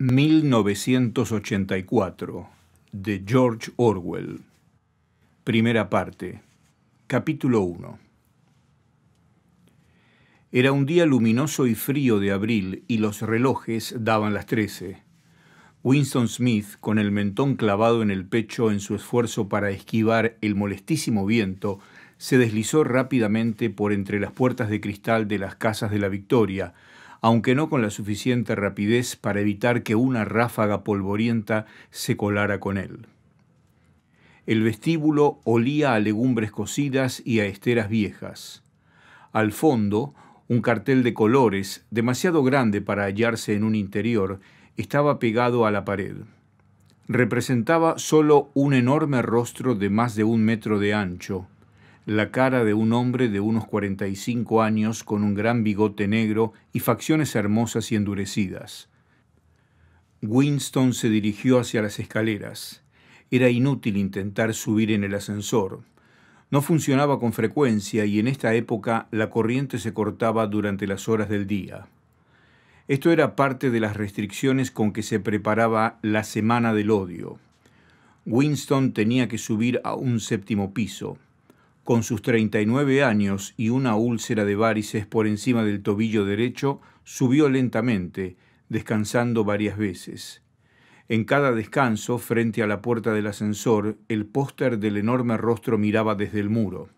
1984 de George Orwell Primera parte Capítulo 1 Era un día luminoso y frío de abril y los relojes daban las 13. Winston Smith, con el mentón clavado en el pecho en su esfuerzo para esquivar el molestísimo viento, se deslizó rápidamente por entre las puertas de cristal de las casas de la Victoria, aunque no con la suficiente rapidez para evitar que una ráfaga polvorienta se colara con él. El vestíbulo olía a legumbres cocidas y a esteras viejas. Al fondo, un cartel de colores, demasiado grande para hallarse en un interior, estaba pegado a la pared. Representaba solo un enorme rostro de más de un metro de ancho, la cara de un hombre de unos 45 años con un gran bigote negro y facciones hermosas y endurecidas. Winston se dirigió hacia las escaleras. Era inútil intentar subir en el ascensor. No funcionaba con frecuencia y en esta época la corriente se cortaba durante las horas del día. Esto era parte de las restricciones con que se preparaba la Semana del Odio. Winston tenía que subir a un séptimo piso con sus 39 años y una úlcera de varices por encima del tobillo derecho, subió lentamente, descansando varias veces. En cada descanso, frente a la puerta del ascensor, el póster del enorme rostro miraba desde el muro.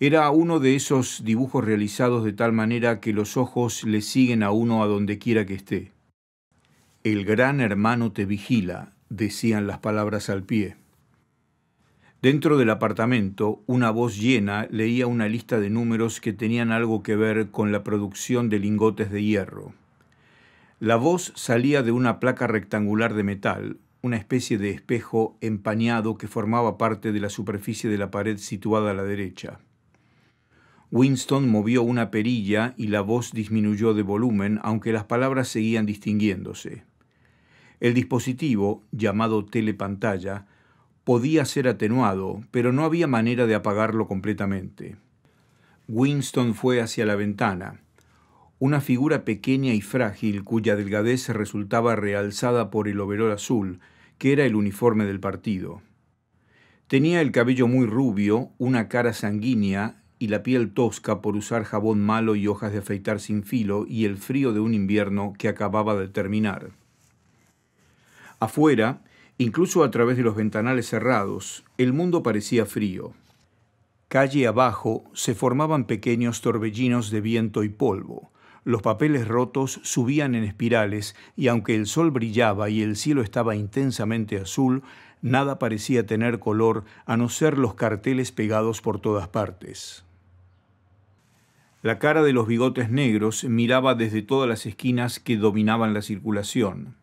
Era uno de esos dibujos realizados de tal manera que los ojos le siguen a uno a donde quiera que esté. El gran hermano te vigila, decían las palabras al pie. Dentro del apartamento, una voz llena leía una lista de números que tenían algo que ver con la producción de lingotes de hierro. La voz salía de una placa rectangular de metal, una especie de espejo empañado que formaba parte de la superficie de la pared situada a la derecha. Winston movió una perilla y la voz disminuyó de volumen, aunque las palabras seguían distinguiéndose. El dispositivo, llamado telepantalla, podía ser atenuado, pero no había manera de apagarlo completamente. Winston fue hacia la ventana, una figura pequeña y frágil cuya delgadez resultaba realzada por el overol azul, que era el uniforme del partido. Tenía el cabello muy rubio, una cara sanguínea y la piel tosca por usar jabón malo y hojas de afeitar sin filo y el frío de un invierno que acababa de terminar. Afuera, Incluso a través de los ventanales cerrados, el mundo parecía frío. Calle abajo se formaban pequeños torbellinos de viento y polvo. Los papeles rotos subían en espirales y aunque el sol brillaba y el cielo estaba intensamente azul, nada parecía tener color a no ser los carteles pegados por todas partes. La cara de los bigotes negros miraba desde todas las esquinas que dominaban la circulación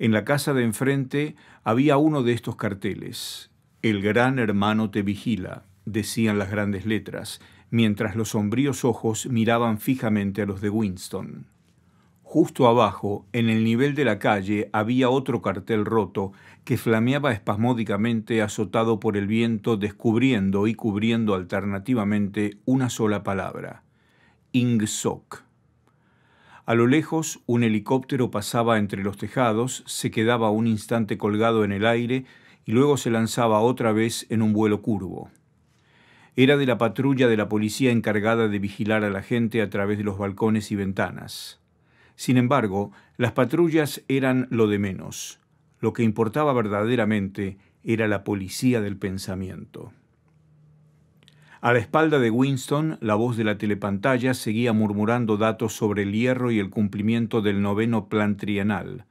en la casa de enfrente había uno de estos carteles. El gran hermano te vigila, decían las grandes letras, mientras los sombríos ojos miraban fijamente a los de Winston. Justo abajo, en el nivel de la calle, había otro cartel roto que flameaba espasmódicamente azotado por el viento, descubriendo y cubriendo alternativamente una sola palabra. Ingsoc. A lo lejos, un helicóptero pasaba entre los tejados, se quedaba un instante colgado en el aire y luego se lanzaba otra vez en un vuelo curvo. Era de la patrulla de la policía encargada de vigilar a la gente a través de los balcones y ventanas. Sin embargo, las patrullas eran lo de menos. Lo que importaba verdaderamente era la policía del pensamiento. A la espalda de Winston, la voz de la telepantalla seguía murmurando datos sobre el hierro y el cumplimiento del noveno plan trienal.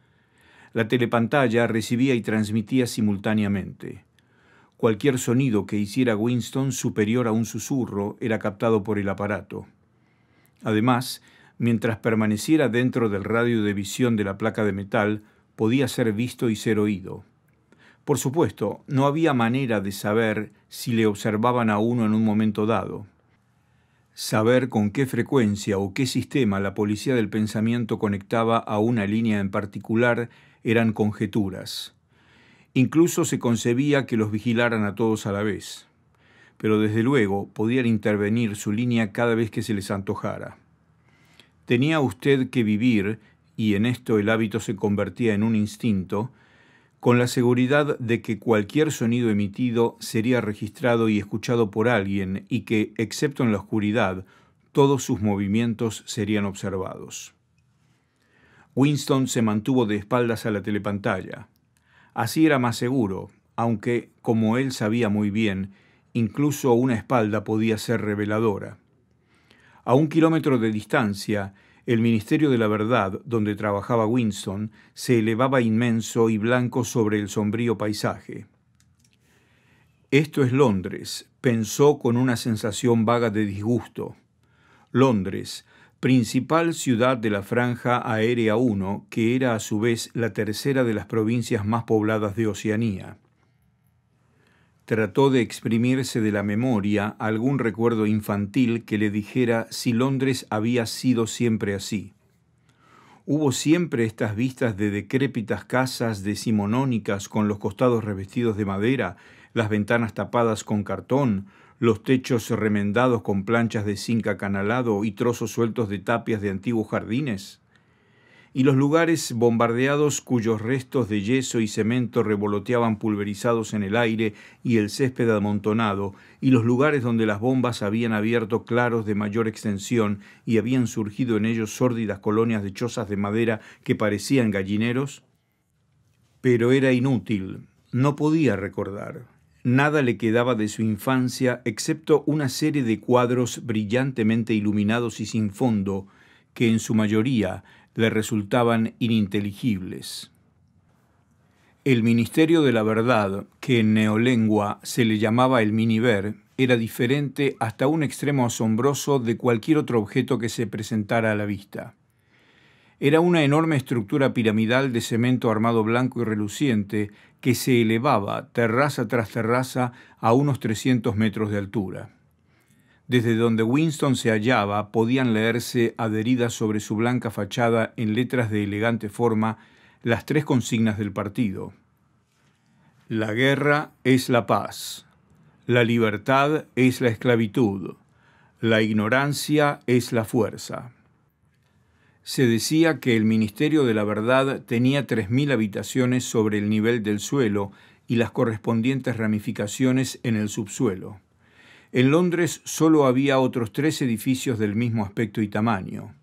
La telepantalla recibía y transmitía simultáneamente. Cualquier sonido que hiciera Winston superior a un susurro era captado por el aparato. Además, mientras permaneciera dentro del radio de visión de la placa de metal, podía ser visto y ser oído. Por supuesto, no había manera de saber si le observaban a uno en un momento dado. Saber con qué frecuencia o qué sistema la policía del pensamiento conectaba a una línea en particular eran conjeturas. Incluso se concebía que los vigilaran a todos a la vez. Pero desde luego podían intervenir su línea cada vez que se les antojara. Tenía usted que vivir, y en esto el hábito se convertía en un instinto, con la seguridad de que cualquier sonido emitido sería registrado y escuchado por alguien y que, excepto en la oscuridad, todos sus movimientos serían observados. Winston se mantuvo de espaldas a la telepantalla. Así era más seguro, aunque, como él sabía muy bien, incluso una espalda podía ser reveladora. A un kilómetro de distancia, el Ministerio de la Verdad, donde trabajaba Winston, se elevaba inmenso y blanco sobre el sombrío paisaje. Esto es Londres, pensó con una sensación vaga de disgusto. Londres, principal ciudad de la Franja Aérea 1, que era a su vez la tercera de las provincias más pobladas de Oceanía trató de exprimirse de la memoria algún recuerdo infantil que le dijera si Londres había sido siempre así. Hubo siempre estas vistas de decrépitas casas decimonónicas con los costados revestidos de madera, las ventanas tapadas con cartón, los techos remendados con planchas de zinc acanalado y trozos sueltos de tapias de antiguos jardines y los lugares bombardeados cuyos restos de yeso y cemento revoloteaban pulverizados en el aire y el césped amontonado, y los lugares donde las bombas habían abierto claros de mayor extensión y habían surgido en ellos sórdidas colonias de chozas de madera que parecían gallineros? Pero era inútil, no podía recordar. Nada le quedaba de su infancia excepto una serie de cuadros brillantemente iluminados y sin fondo, que en su mayoría le resultaban ininteligibles. El Ministerio de la Verdad, que en neolengua se le llamaba el Miniver, era diferente hasta un extremo asombroso de cualquier otro objeto que se presentara a la vista. Era una enorme estructura piramidal de cemento armado blanco y reluciente que se elevaba terraza tras terraza a unos 300 metros de altura. Desde donde Winston se hallaba podían leerse adheridas sobre su blanca fachada en letras de elegante forma las tres consignas del partido. La guerra es la paz, la libertad es la esclavitud, la ignorancia es la fuerza. Se decía que el Ministerio de la Verdad tenía 3.000 habitaciones sobre el nivel del suelo y las correspondientes ramificaciones en el subsuelo. En Londres solo había otros tres edificios del mismo aspecto y tamaño.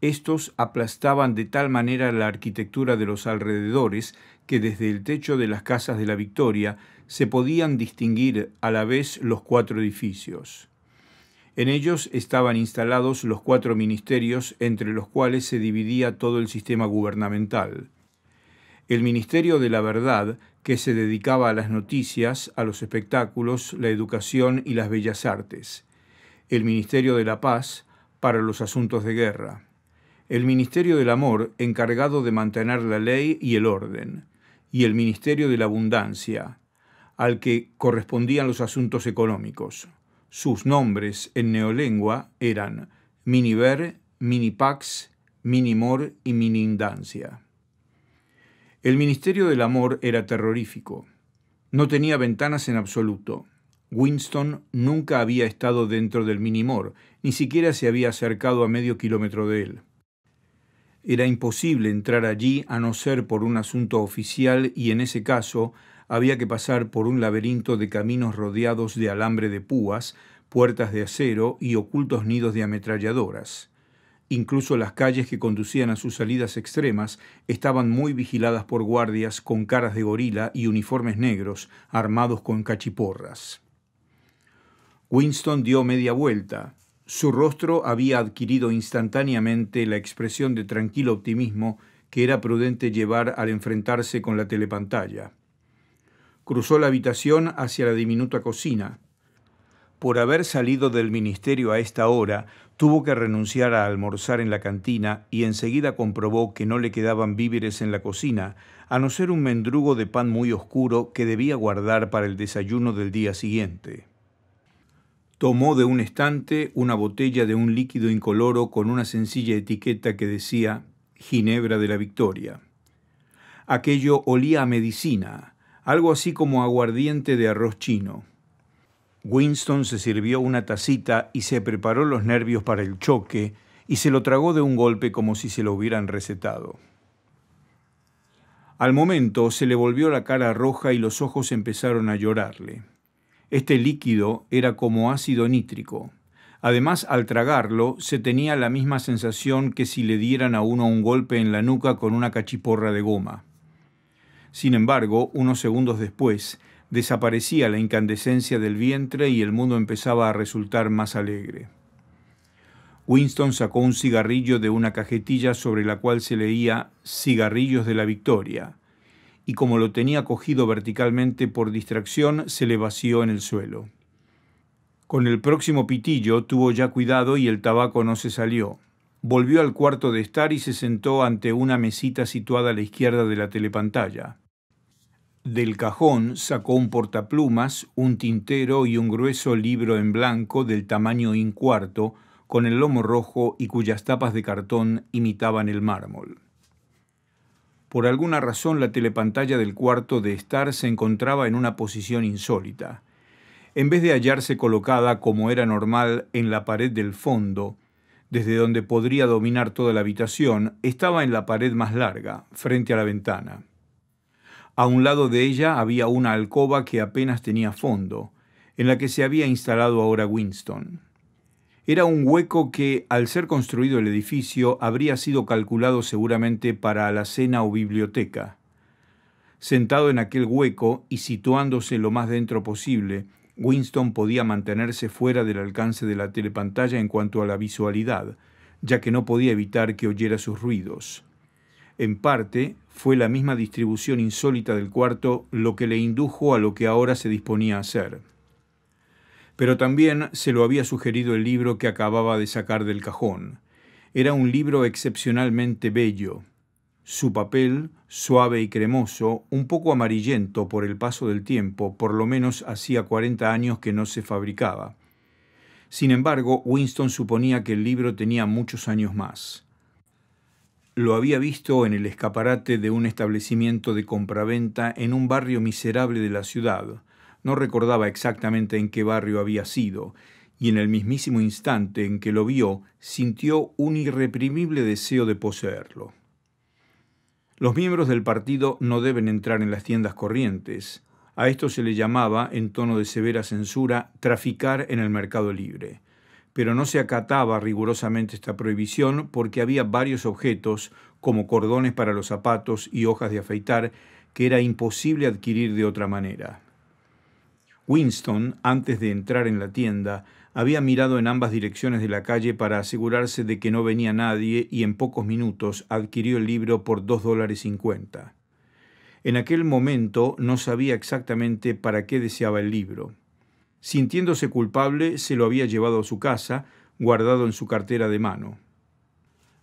Estos aplastaban de tal manera la arquitectura de los alrededores que desde el techo de las casas de la Victoria se podían distinguir a la vez los cuatro edificios. En ellos estaban instalados los cuatro ministerios entre los cuales se dividía todo el sistema gubernamental el Ministerio de la Verdad, que se dedicaba a las noticias, a los espectáculos, la educación y las bellas artes, el Ministerio de la Paz, para los asuntos de guerra, el Ministerio del Amor, encargado de mantener la ley y el orden, y el Ministerio de la Abundancia, al que correspondían los asuntos económicos. Sus nombres en neolengua eran Miniver, Minipax, Minimor y Minindancia. El Ministerio del Amor era terrorífico. No tenía ventanas en absoluto. Winston nunca había estado dentro del Minimor, ni siquiera se había acercado a medio kilómetro de él. Era imposible entrar allí a no ser por un asunto oficial y en ese caso había que pasar por un laberinto de caminos rodeados de alambre de púas, puertas de acero y ocultos nidos de ametralladoras. Incluso las calles que conducían a sus salidas extremas estaban muy vigiladas por guardias con caras de gorila y uniformes negros, armados con cachiporras. Winston dio media vuelta. Su rostro había adquirido instantáneamente la expresión de tranquilo optimismo que era prudente llevar al enfrentarse con la telepantalla. Cruzó la habitación hacia la diminuta cocina por haber salido del ministerio a esta hora, tuvo que renunciar a almorzar en la cantina y enseguida comprobó que no le quedaban víveres en la cocina, a no ser un mendrugo de pan muy oscuro que debía guardar para el desayuno del día siguiente. Tomó de un estante una botella de un líquido incoloro con una sencilla etiqueta que decía Ginebra de la Victoria. Aquello olía a medicina, algo así como aguardiente de arroz chino. Winston se sirvió una tacita y se preparó los nervios para el choque y se lo tragó de un golpe como si se lo hubieran recetado. Al momento se le volvió la cara roja y los ojos empezaron a llorarle. Este líquido era como ácido nítrico. Además, al tragarlo, se tenía la misma sensación que si le dieran a uno un golpe en la nuca con una cachiporra de goma. Sin embargo, unos segundos después, desaparecía la incandescencia del vientre y el mundo empezaba a resultar más alegre. Winston sacó un cigarrillo de una cajetilla sobre la cual se leía Cigarrillos de la Victoria, y como lo tenía cogido verticalmente por distracción, se le vació en el suelo. Con el próximo pitillo tuvo ya cuidado y el tabaco no se salió. Volvió al cuarto de estar y se sentó ante una mesita situada a la izquierda de la telepantalla. Del cajón sacó un portaplumas, un tintero y un grueso libro en blanco del tamaño incuarto, con el lomo rojo y cuyas tapas de cartón imitaban el mármol. Por alguna razón la telepantalla del cuarto de estar se encontraba en una posición insólita. En vez de hallarse colocada como era normal en la pared del fondo, desde donde podría dominar toda la habitación, estaba en la pared más larga, frente a la ventana. A un lado de ella había una alcoba que apenas tenía fondo, en la que se había instalado ahora Winston. Era un hueco que, al ser construido el edificio, habría sido calculado seguramente para la cena o biblioteca. Sentado en aquel hueco y situándose lo más dentro posible, Winston podía mantenerse fuera del alcance de la telepantalla en cuanto a la visualidad, ya que no podía evitar que oyera sus ruidos. En parte, fue la misma distribución insólita del cuarto lo que le indujo a lo que ahora se disponía a hacer. Pero también se lo había sugerido el libro que acababa de sacar del cajón. Era un libro excepcionalmente bello. Su papel, suave y cremoso, un poco amarillento por el paso del tiempo, por lo menos hacía 40 años que no se fabricaba. Sin embargo, Winston suponía que el libro tenía muchos años más lo había visto en el escaparate de un establecimiento de compraventa en un barrio miserable de la ciudad. No recordaba exactamente en qué barrio había sido, y en el mismísimo instante en que lo vio, sintió un irreprimible deseo de poseerlo. Los miembros del partido no deben entrar en las tiendas corrientes. A esto se le llamaba, en tono de severa censura, traficar en el mercado libre pero no se acataba rigurosamente esta prohibición porque había varios objetos, como cordones para los zapatos y hojas de afeitar, que era imposible adquirir de otra manera. Winston, antes de entrar en la tienda, había mirado en ambas direcciones de la calle para asegurarse de que no venía nadie y en pocos minutos adquirió el libro por dos dólares En aquel momento no sabía exactamente para qué deseaba el libro sintiéndose culpable, se lo había llevado a su casa, guardado en su cartera de mano.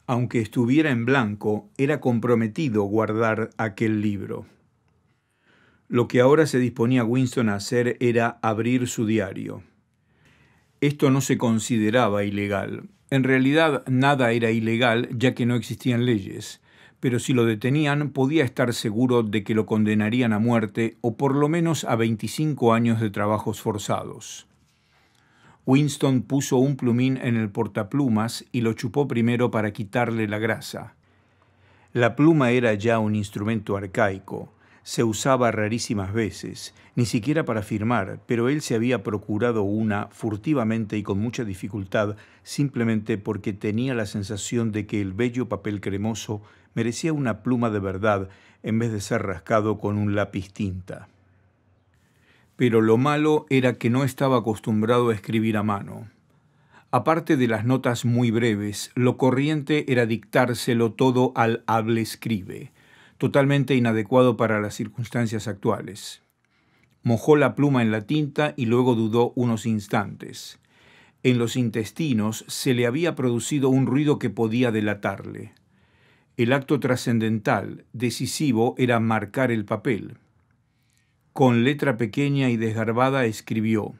Aunque estuviera en blanco, era comprometido guardar aquel libro. Lo que ahora se disponía Winston a hacer era abrir su diario. Esto no se consideraba ilegal. En realidad nada era ilegal ya que no existían leyes pero si lo detenían podía estar seguro de que lo condenarían a muerte o por lo menos a 25 años de trabajos forzados. Winston puso un plumín en el portaplumas y lo chupó primero para quitarle la grasa. La pluma era ya un instrumento arcaico, se usaba rarísimas veces, ni siquiera para firmar, pero él se había procurado una furtivamente y con mucha dificultad, simplemente porque tenía la sensación de que el bello papel cremoso merecía una pluma de verdad en vez de ser rascado con un lápiz tinta. Pero lo malo era que no estaba acostumbrado a escribir a mano. Aparte de las notas muy breves, lo corriente era dictárselo todo al hable escribe, totalmente inadecuado para las circunstancias actuales. Mojó la pluma en la tinta y luego dudó unos instantes. En los intestinos se le había producido un ruido que podía delatarle. El acto trascendental, decisivo, era marcar el papel. Con letra pequeña y desgarbada escribió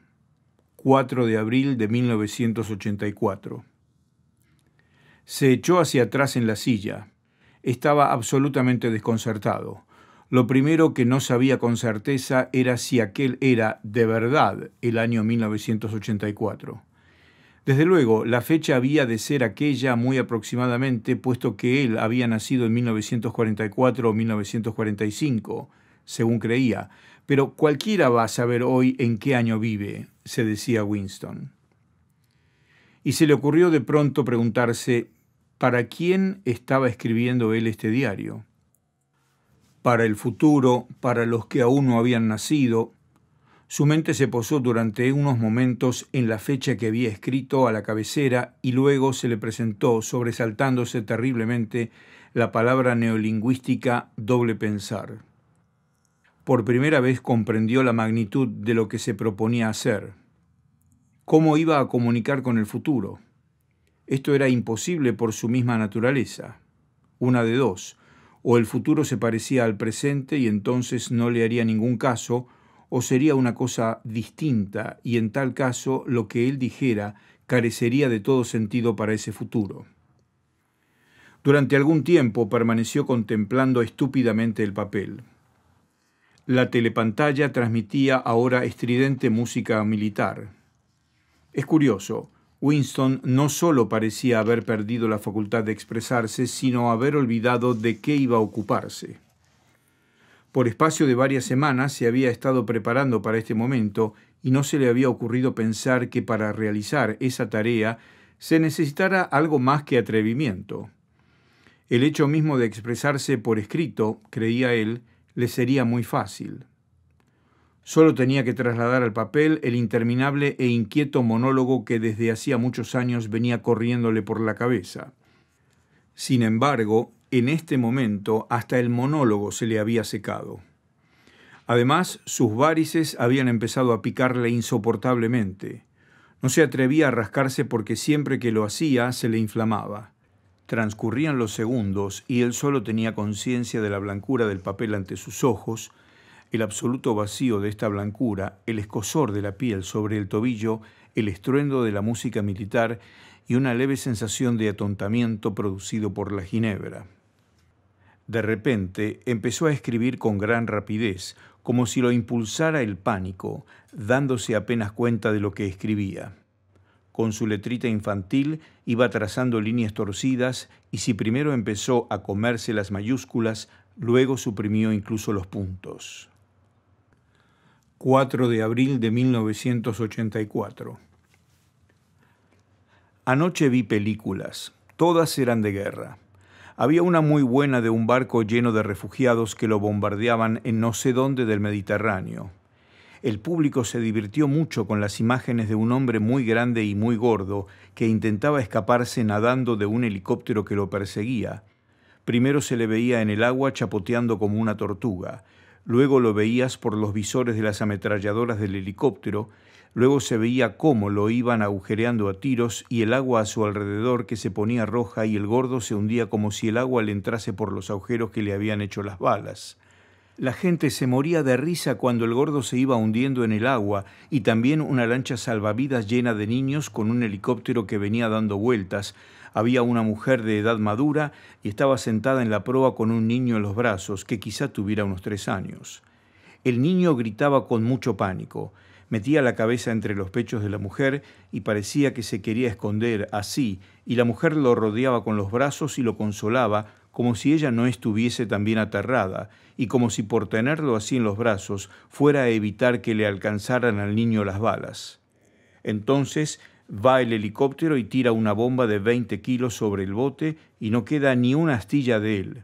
4 de abril de 1984. Se echó hacia atrás en la silla. Estaba absolutamente desconcertado. Lo primero que no sabía con certeza era si aquel era de verdad el año 1984. Desde luego, la fecha había de ser aquella muy aproximadamente, puesto que él había nacido en 1944 o 1945, según creía, pero cualquiera va a saber hoy en qué año vive, se decía Winston. Y se le ocurrió de pronto preguntarse, ¿para quién estaba escribiendo él este diario? Para el futuro, para los que aún no habían nacido, su mente se posó durante unos momentos en la fecha que había escrito a la cabecera y luego se le presentó, sobresaltándose terriblemente, la palabra neolingüística doble pensar. Por primera vez comprendió la magnitud de lo que se proponía hacer. ¿Cómo iba a comunicar con el futuro? Esto era imposible por su misma naturaleza. Una de dos. O el futuro se parecía al presente y entonces no le haría ningún caso, o sería una cosa distinta y en tal caso lo que él dijera carecería de todo sentido para ese futuro. Durante algún tiempo permaneció contemplando estúpidamente el papel. La telepantalla transmitía ahora estridente música militar. Es curioso, Winston no solo parecía haber perdido la facultad de expresarse, sino haber olvidado de qué iba a ocuparse. Por espacio de varias semanas se había estado preparando para este momento y no se le había ocurrido pensar que para realizar esa tarea se necesitara algo más que atrevimiento. El hecho mismo de expresarse por escrito, creía él, le sería muy fácil. Solo tenía que trasladar al papel el interminable e inquieto monólogo que desde hacía muchos años venía corriéndole por la cabeza. Sin embargo, en este momento hasta el monólogo se le había secado. Además, sus varices habían empezado a picarle insoportablemente. No se atrevía a rascarse porque siempre que lo hacía se le inflamaba. Transcurrían los segundos y él solo tenía conciencia de la blancura del papel ante sus ojos, el absoluto vacío de esta blancura, el escosor de la piel sobre el tobillo, el estruendo de la música militar y una leve sensación de atontamiento producido por la ginebra. De repente empezó a escribir con gran rapidez, como si lo impulsara el pánico, dándose apenas cuenta de lo que escribía. Con su letrita infantil iba trazando líneas torcidas y si primero empezó a comerse las mayúsculas, luego suprimió incluso los puntos. 4 de abril de 1984. Anoche vi películas, todas eran de guerra. Había una muy buena de un barco lleno de refugiados que lo bombardeaban en no sé dónde del Mediterráneo. El público se divirtió mucho con las imágenes de un hombre muy grande y muy gordo que intentaba escaparse nadando de un helicóptero que lo perseguía. Primero se le veía en el agua chapoteando como una tortuga, luego lo veías por los visores de las ametralladoras del helicóptero Luego se veía cómo lo iban agujereando a tiros y el agua a su alrededor que se ponía roja y el gordo se hundía como si el agua le entrase por los agujeros que le habían hecho las balas. La gente se moría de risa cuando el gordo se iba hundiendo en el agua y también una lancha salvavidas llena de niños con un helicóptero que venía dando vueltas. Había una mujer de edad madura y estaba sentada en la proa con un niño en los brazos que quizá tuviera unos tres años. El niño gritaba con mucho pánico metía la cabeza entre los pechos de la mujer y parecía que se quería esconder así, y la mujer lo rodeaba con los brazos y lo consolaba, como si ella no estuviese también aterrada, y como si por tenerlo así en los brazos fuera a evitar que le alcanzaran al niño las balas. Entonces va el helicóptero y tira una bomba de 20 kilos sobre el bote y no queda ni una astilla de él.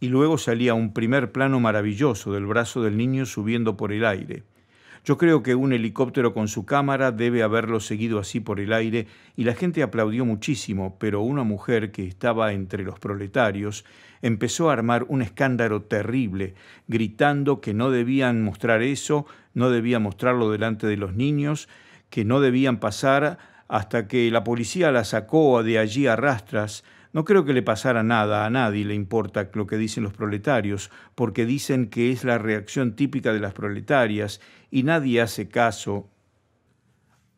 Y luego salía un primer plano maravilloso del brazo del niño subiendo por el aire. Yo creo que un helicóptero con su cámara debe haberlo seguido así por el aire y la gente aplaudió muchísimo, pero una mujer que estaba entre los proletarios empezó a armar un escándalo terrible, gritando que no debían mostrar eso, no debía mostrarlo delante de los niños, que no debían pasar hasta que la policía la sacó de allí a rastras, no creo que le pasara nada, a nadie le importa lo que dicen los proletarios, porque dicen que es la reacción típica de las proletarias y nadie hace caso.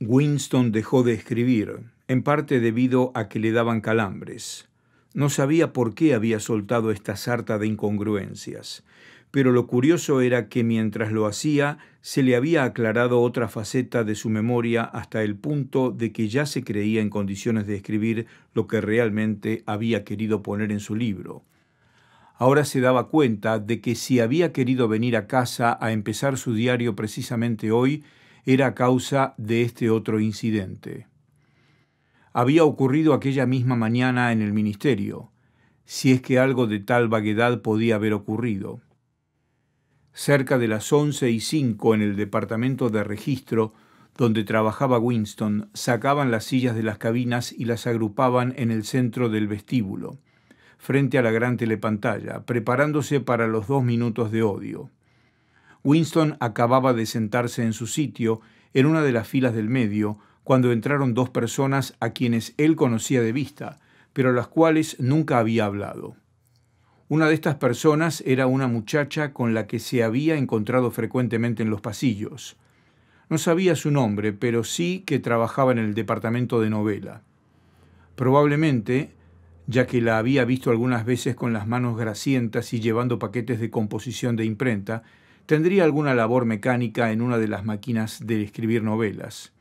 Winston dejó de escribir, en parte debido a que le daban calambres. No sabía por qué había soltado esta sarta de incongruencias, pero lo curioso era que mientras lo hacía se le había aclarado otra faceta de su memoria hasta el punto de que ya se creía en condiciones de escribir lo que realmente había querido poner en su libro ahora se daba cuenta de que si había querido venir a casa a empezar su diario precisamente hoy, era a causa de este otro incidente. Había ocurrido aquella misma mañana en el ministerio, si es que algo de tal vaguedad podía haber ocurrido. Cerca de las once y cinco en el departamento de registro, donde trabajaba Winston, sacaban las sillas de las cabinas y las agrupaban en el centro del vestíbulo frente a la gran telepantalla, preparándose para los dos minutos de odio. Winston acababa de sentarse en su sitio, en una de las filas del medio, cuando entraron dos personas a quienes él conocía de vista, pero a las cuales nunca había hablado. Una de estas personas era una muchacha con la que se había encontrado frecuentemente en los pasillos. No sabía su nombre, pero sí que trabajaba en el departamento de novela. Probablemente ya que la había visto algunas veces con las manos grasientas y llevando paquetes de composición de imprenta, tendría alguna labor mecánica en una de las máquinas de escribir novelas.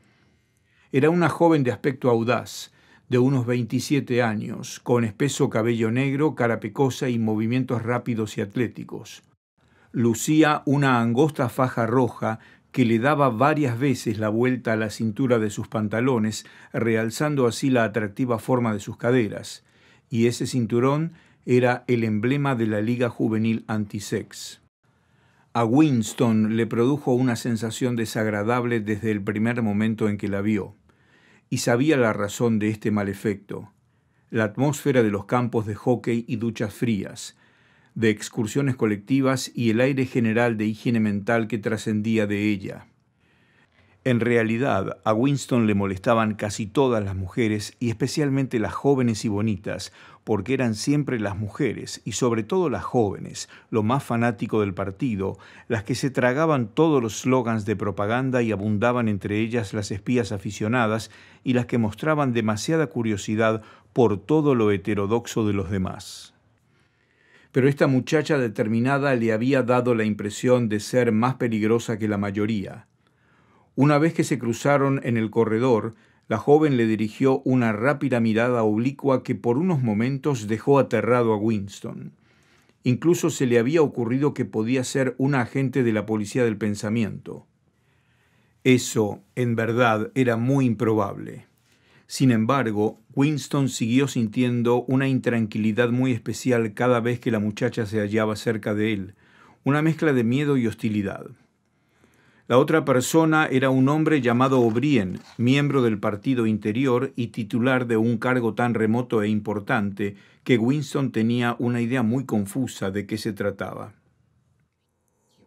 Era una joven de aspecto audaz, de unos 27 años, con espeso cabello negro, cara pecosa y movimientos rápidos y atléticos. Lucía una angosta faja roja que le daba varias veces la vuelta a la cintura de sus pantalones, realzando así la atractiva forma de sus caderas y ese cinturón era el emblema de la Liga Juvenil Antisex. A Winston le produjo una sensación desagradable desde el primer momento en que la vio, y sabía la razón de este mal efecto. La atmósfera de los campos de hockey y duchas frías, de excursiones colectivas y el aire general de higiene mental que trascendía de ella. En realidad, a Winston le molestaban casi todas las mujeres y especialmente las jóvenes y bonitas, porque eran siempre las mujeres, y sobre todo las jóvenes, lo más fanático del partido, las que se tragaban todos los slogans de propaganda y abundaban entre ellas las espías aficionadas y las que mostraban demasiada curiosidad por todo lo heterodoxo de los demás pero esta muchacha determinada le había dado la impresión de ser más peligrosa que la mayoría. Una vez que se cruzaron en el corredor, la joven le dirigió una rápida mirada oblicua que por unos momentos dejó aterrado a Winston. Incluso se le había ocurrido que podía ser un agente de la policía del pensamiento. Eso, en verdad, era muy improbable. Sin embargo, Winston siguió sintiendo una intranquilidad muy especial cada vez que la muchacha se hallaba cerca de él, una mezcla de miedo y hostilidad. La otra persona era un hombre llamado O'Brien, miembro del Partido Interior y titular de un cargo tan remoto e importante que Winston tenía una idea muy confusa de qué se trataba.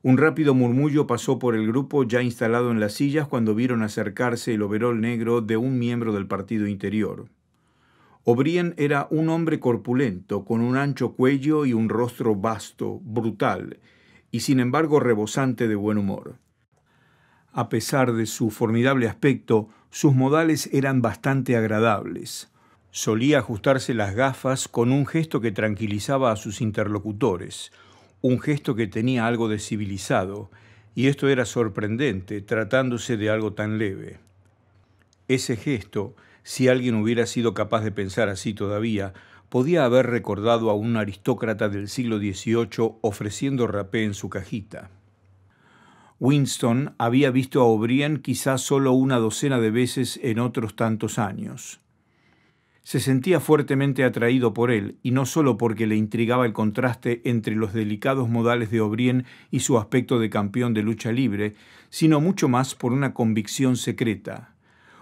Un rápido murmullo pasó por el grupo ya instalado en las sillas cuando vieron acercarse el overol negro de un miembro del Partido Interior. O'Brien era un hombre corpulento, con un ancho cuello y un rostro vasto, brutal, y sin embargo rebosante de buen humor. A pesar de su formidable aspecto, sus modales eran bastante agradables. Solía ajustarse las gafas con un gesto que tranquilizaba a sus interlocutores, un gesto que tenía algo de civilizado, y esto era sorprendente tratándose de algo tan leve. Ese gesto, si alguien hubiera sido capaz de pensar así todavía, podía haber recordado a un aristócrata del siglo XVIII ofreciendo rapé en su cajita. Winston había visto a O'Brien quizá solo una docena de veces en otros tantos años. Se sentía fuertemente atraído por él, y no solo porque le intrigaba el contraste entre los delicados modales de O'Brien y su aspecto de campeón de lucha libre, sino mucho más por una convicción secreta.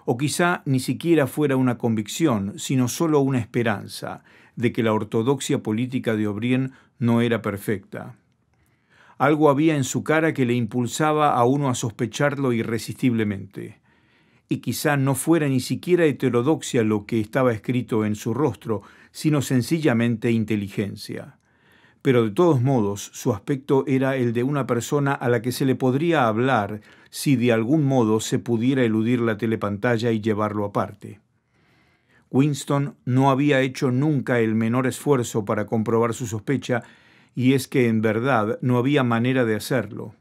O quizá ni siquiera fuera una convicción, sino solo una esperanza, de que la ortodoxia política de O'Brien no era perfecta. Algo había en su cara que le impulsaba a uno a sospecharlo irresistiblemente. Y quizá no fuera ni siquiera heterodoxia lo que estaba escrito en su rostro, sino sencillamente inteligencia. Pero de todos modos su aspecto era el de una persona a la que se le podría hablar si de algún modo se pudiera eludir la telepantalla y llevarlo aparte. Winston no había hecho nunca el menor esfuerzo para comprobar su sospecha y es que en verdad no había manera de hacerlo.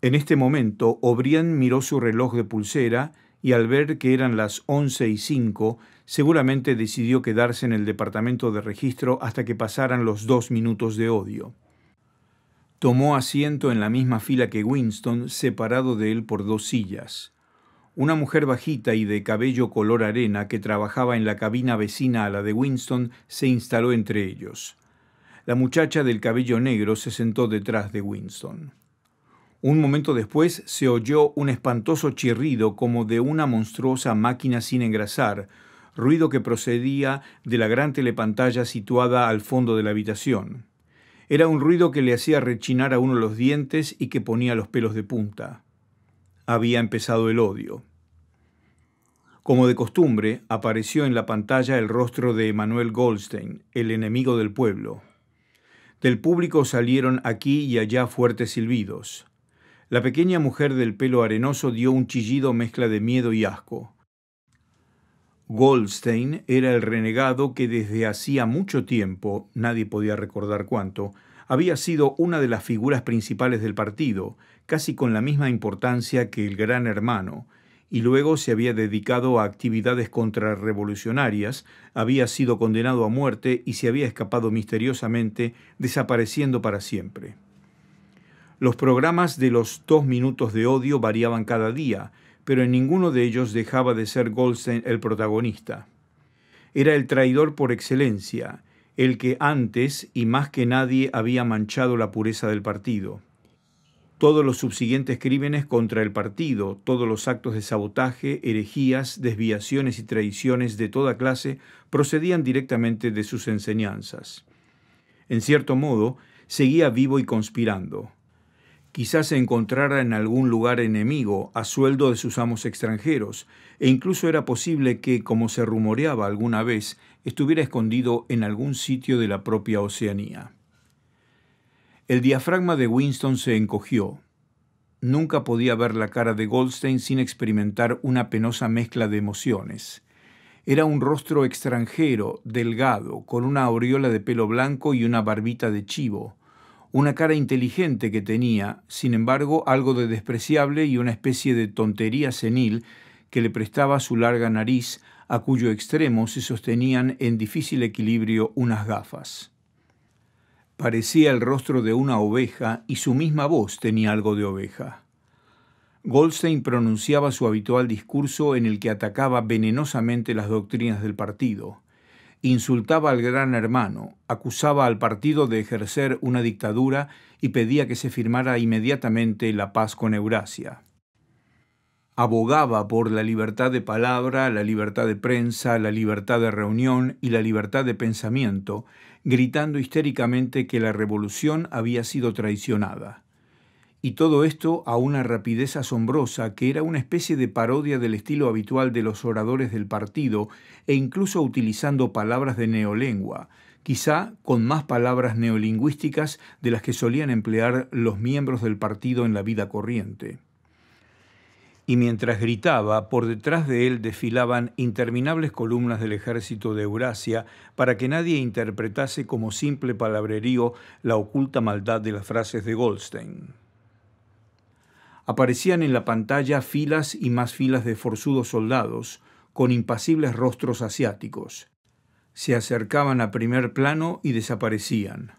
En este momento, O'Brien miró su reloj de pulsera y al ver que eran las once y cinco, seguramente decidió quedarse en el departamento de registro hasta que pasaran los dos minutos de odio. Tomó asiento en la misma fila que Winston, separado de él por dos sillas. Una mujer bajita y de cabello color arena que trabajaba en la cabina vecina a la de Winston se instaló entre ellos. La muchacha del cabello negro se sentó detrás de Winston. Un momento después se oyó un espantoso chirrido como de una monstruosa máquina sin engrasar, ruido que procedía de la gran telepantalla situada al fondo de la habitación. Era un ruido que le hacía rechinar a uno los dientes y que ponía los pelos de punta. Había empezado el odio. Como de costumbre, apareció en la pantalla el rostro de Emanuel Goldstein, el enemigo del pueblo. Del público salieron aquí y allá fuertes silbidos. La pequeña mujer del pelo arenoso dio un chillido mezcla de miedo y asco. Goldstein era el renegado que desde hacía mucho tiempo, nadie podía recordar cuánto, había sido una de las figuras principales del partido, casi con la misma importancia que el gran hermano, y luego se había dedicado a actividades contrarrevolucionarias, había sido condenado a muerte y se había escapado misteriosamente, desapareciendo para siempre. Los programas de los dos minutos de odio variaban cada día, pero en ninguno de ellos dejaba de ser Goldstein el protagonista. Era el traidor por excelencia, el que antes y más que nadie había manchado la pureza del partido todos los subsiguientes crímenes contra el partido, todos los actos de sabotaje, herejías, desviaciones y traiciones de toda clase procedían directamente de sus enseñanzas. En cierto modo, seguía vivo y conspirando. Quizás se encontrara en algún lugar enemigo, a sueldo de sus amos extranjeros, e incluso era posible que, como se rumoreaba alguna vez, estuviera escondido en algún sitio de la propia Oceanía. El diafragma de Winston se encogió. Nunca podía ver la cara de Goldstein sin experimentar una penosa mezcla de emociones. Era un rostro extranjero, delgado, con una aureola de pelo blanco y una barbita de chivo. Una cara inteligente que tenía, sin embargo, algo de despreciable y una especie de tontería senil que le prestaba su larga nariz, a cuyo extremo se sostenían en difícil equilibrio unas gafas. Parecía el rostro de una oveja y su misma voz tenía algo de oveja. Goldstein pronunciaba su habitual discurso en el que atacaba venenosamente las doctrinas del partido, insultaba al gran hermano, acusaba al partido de ejercer una dictadura y pedía que se firmara inmediatamente la paz con Eurasia. Abogaba por la libertad de palabra, la libertad de prensa, la libertad de reunión y la libertad de pensamiento, gritando histéricamente que la revolución había sido traicionada. Y todo esto a una rapidez asombrosa que era una especie de parodia del estilo habitual de los oradores del partido e incluso utilizando palabras de neolengua, quizá con más palabras neolingüísticas de las que solían emplear los miembros del partido en la vida corriente y mientras gritaba, por detrás de él desfilaban interminables columnas del ejército de Eurasia para que nadie interpretase como simple palabrerío la oculta maldad de las frases de Goldstein. Aparecían en la pantalla filas y más filas de forzudos soldados, con impasibles rostros asiáticos. Se acercaban a primer plano y desaparecían.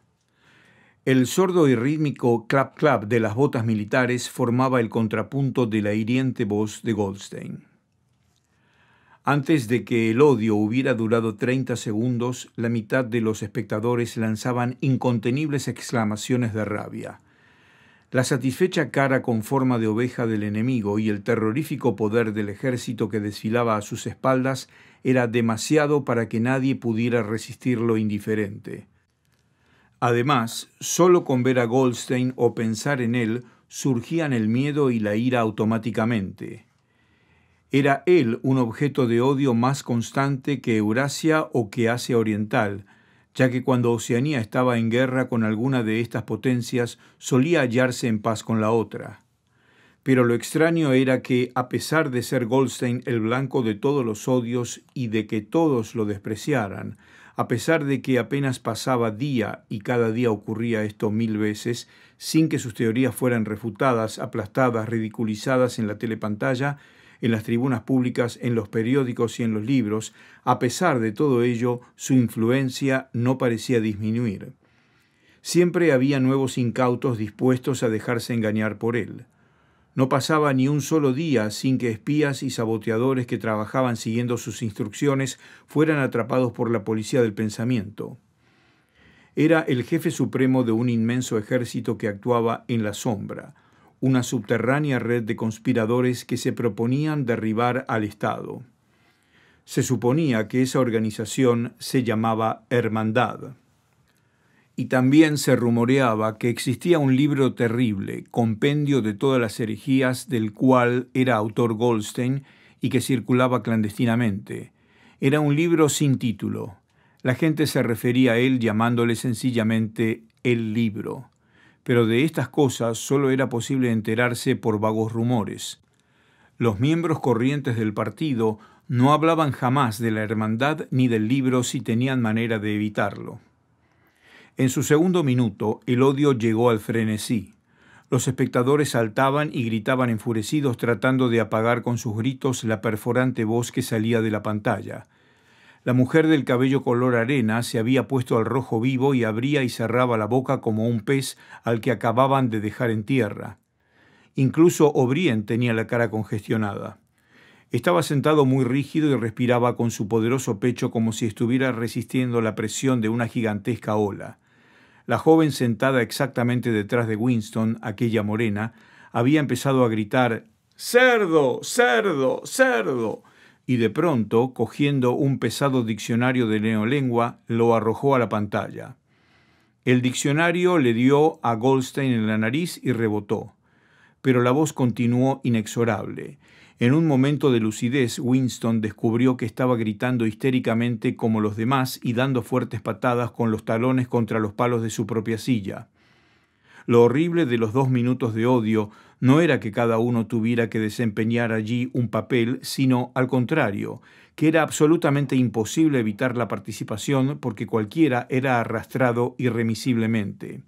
El sordo y rítmico clap clap de las botas militares formaba el contrapunto de la hiriente voz de Goldstein. Antes de que el odio hubiera durado treinta segundos, la mitad de los espectadores lanzaban incontenibles exclamaciones de rabia. La satisfecha cara con forma de oveja del enemigo y el terrorífico poder del ejército que desfilaba a sus espaldas era demasiado para que nadie pudiera resistirlo indiferente. Además, solo con ver a Goldstein o pensar en él surgían el miedo y la ira automáticamente. Era él un objeto de odio más constante que Eurasia o que Asia Oriental, ya que cuando Oceanía estaba en guerra con alguna de estas potencias solía hallarse en paz con la otra. Pero lo extraño era que, a pesar de ser Goldstein el blanco de todos los odios y de que todos lo despreciaran, a pesar de que apenas pasaba día y cada día ocurría esto mil veces, sin que sus teorías fueran refutadas, aplastadas, ridiculizadas en la telepantalla, en las tribunas públicas, en los periódicos y en los libros, a pesar de todo ello, su influencia no parecía disminuir. Siempre había nuevos incautos dispuestos a dejarse engañar por él. No pasaba ni un solo día sin que espías y saboteadores que trabajaban siguiendo sus instrucciones fueran atrapados por la policía del pensamiento. Era el jefe supremo de un inmenso ejército que actuaba en la sombra, una subterránea red de conspiradores que se proponían derribar al Estado. Se suponía que esa organización se llamaba Hermandad y también se rumoreaba que existía un libro terrible, compendio de todas las herejías del cual era autor Goldstein y que circulaba clandestinamente. Era un libro sin título. La gente se refería a él llamándole sencillamente el libro. Pero de estas cosas solo era posible enterarse por vagos rumores. Los miembros corrientes del partido no hablaban jamás de la hermandad ni del libro si tenían manera de evitarlo. En su segundo minuto, el odio llegó al frenesí. Los espectadores saltaban y gritaban enfurecidos tratando de apagar con sus gritos la perforante voz que salía de la pantalla. La mujer del cabello color arena se había puesto al rojo vivo y abría y cerraba la boca como un pez al que acababan de dejar en tierra. Incluso O'Brien tenía la cara congestionada. Estaba sentado muy rígido y respiraba con su poderoso pecho como si estuviera resistiendo la presión de una gigantesca ola. La joven sentada exactamente detrás de Winston, aquella morena, había empezado a gritar Cerdo, cerdo, cerdo. Y de pronto, cogiendo un pesado diccionario de neolengua, lo arrojó a la pantalla. El diccionario le dio a Goldstein en la nariz y rebotó. Pero la voz continuó inexorable. En un momento de lucidez, Winston descubrió que estaba gritando histéricamente como los demás y dando fuertes patadas con los talones contra los palos de su propia silla. Lo horrible de los dos minutos de odio no era que cada uno tuviera que desempeñar allí un papel, sino al contrario, que era absolutamente imposible evitar la participación porque cualquiera era arrastrado irremisiblemente.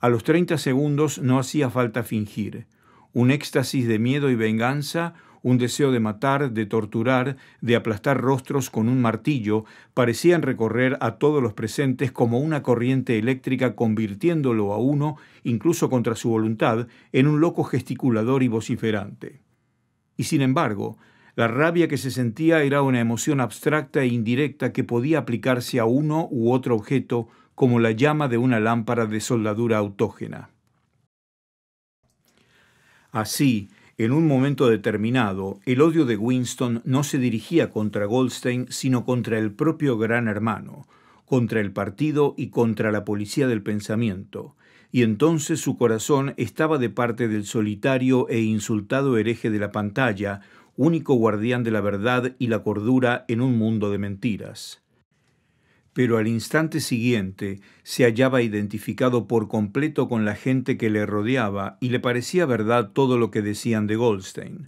A los 30 segundos no hacía falta fingir un éxtasis de miedo y venganza, un deseo de matar, de torturar, de aplastar rostros con un martillo, parecían recorrer a todos los presentes como una corriente eléctrica convirtiéndolo a uno, incluso contra su voluntad, en un loco gesticulador y vociferante. Y sin embargo, la rabia que se sentía era una emoción abstracta e indirecta que podía aplicarse a uno u otro objeto como la llama de una lámpara de soldadura autógena. Así, en un momento determinado, el odio de Winston no se dirigía contra Goldstein, sino contra el propio gran hermano, contra el partido y contra la policía del pensamiento, y entonces su corazón estaba de parte del solitario e insultado hereje de la pantalla, único guardián de la verdad y la cordura en un mundo de mentiras pero al instante siguiente se hallaba identificado por completo con la gente que le rodeaba y le parecía verdad todo lo que decían de Goldstein.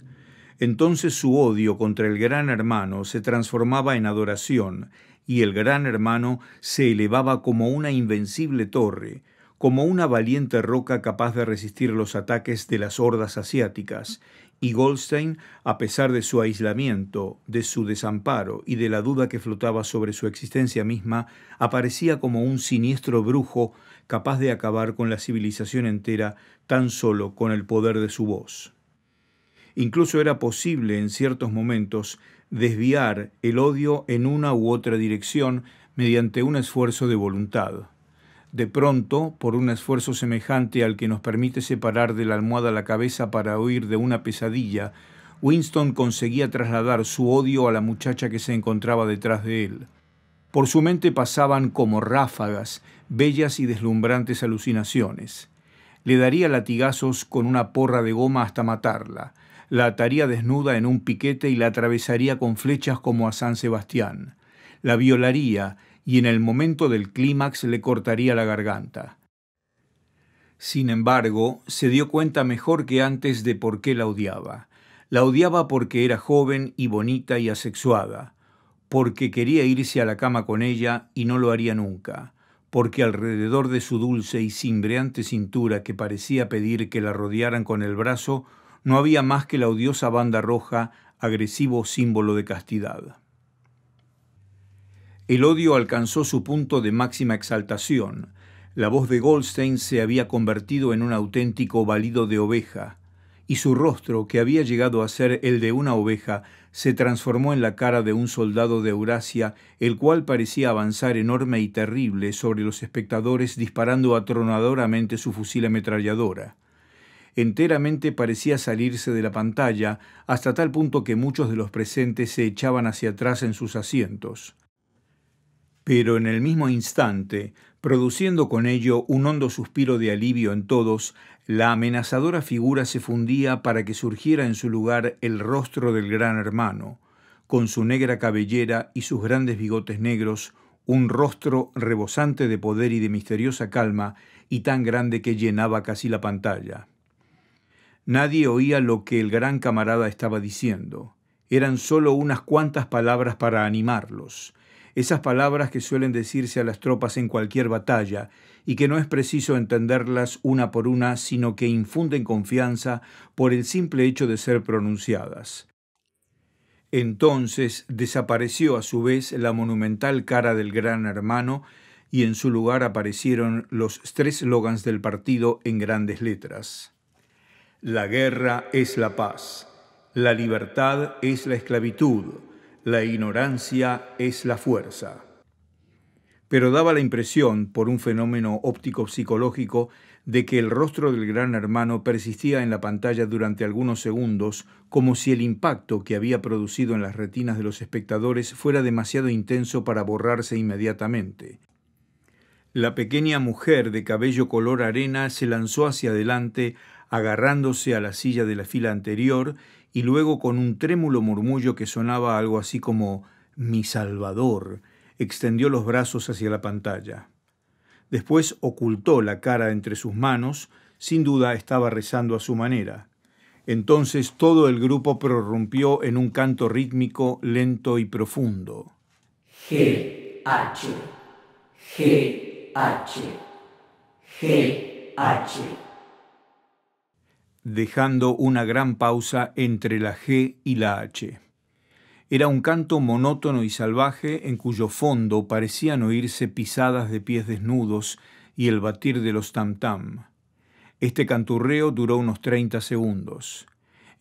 Entonces su odio contra el gran hermano se transformaba en adoración, y el gran hermano se elevaba como una invencible torre, como una valiente roca capaz de resistir los ataques de las hordas asiáticas, y Goldstein, a pesar de su aislamiento, de su desamparo y de la duda que flotaba sobre su existencia misma, aparecía como un siniestro brujo capaz de acabar con la civilización entera tan solo con el poder de su voz. Incluso era posible en ciertos momentos desviar el odio en una u otra dirección mediante un esfuerzo de voluntad. De pronto, por un esfuerzo semejante al que nos permite separar de la almohada la cabeza para huir de una pesadilla, Winston conseguía trasladar su odio a la muchacha que se encontraba detrás de él. Por su mente pasaban como ráfagas bellas y deslumbrantes alucinaciones. Le daría latigazos con una porra de goma hasta matarla, la ataría desnuda en un piquete y la atravesaría con flechas como a San Sebastián. La violaría y en el momento del clímax le cortaría la garganta. Sin embargo, se dio cuenta mejor que antes de por qué la odiaba. La odiaba porque era joven y bonita y asexuada, porque quería irse a la cama con ella y no lo haría nunca, porque alrededor de su dulce y cimbreante cintura que parecía pedir que la rodearan con el brazo, no había más que la odiosa banda roja, agresivo símbolo de castidad. El odio alcanzó su punto de máxima exaltación. La voz de Goldstein se había convertido en un auténtico balido de oveja, y su rostro, que había llegado a ser el de una oveja, se transformó en la cara de un soldado de Eurasia, el cual parecía avanzar enorme y terrible sobre los espectadores disparando atronadoramente su fusil ametralladora. Enteramente parecía salirse de la pantalla, hasta tal punto que muchos de los presentes se echaban hacia atrás en sus asientos pero en el mismo instante, produciendo con ello un hondo suspiro de alivio en todos, la amenazadora figura se fundía para que surgiera en su lugar el rostro del gran hermano, con su negra cabellera y sus grandes bigotes negros, un rostro rebosante de poder y de misteriosa calma, y tan grande que llenaba casi la pantalla. Nadie oía lo que el gran camarada estaba diciendo. Eran solo unas cuantas palabras para animarlos, esas palabras que suelen decirse a las tropas en cualquier batalla y que no es preciso entenderlas una por una, sino que infunden confianza por el simple hecho de ser pronunciadas. Entonces desapareció a su vez la monumental cara del gran hermano y en su lugar aparecieron los tres slogans del partido en grandes letras. La guerra es la paz, la libertad es la esclavitud, la ignorancia es la fuerza. Pero daba la impresión, por un fenómeno óptico psicológico, de que el rostro del gran hermano persistía en la pantalla durante algunos segundos, como si el impacto que había producido en las retinas de los espectadores fuera demasiado intenso para borrarse inmediatamente. La pequeña mujer de cabello color arena se lanzó hacia adelante, agarrándose a la silla de la fila anterior y luego con un trémulo murmullo que sonaba algo así como Mi Salvador, extendió los brazos hacia la pantalla. Después ocultó la cara entre sus manos, sin duda estaba rezando a su manera. Entonces todo el grupo prorrumpió en un canto rítmico lento y profundo. G H G H H dejando una gran pausa entre la G y la H. Era un canto monótono y salvaje en cuyo fondo parecían oírse pisadas de pies desnudos y el batir de los tam-tam. Este canturreo duró unos 30 segundos.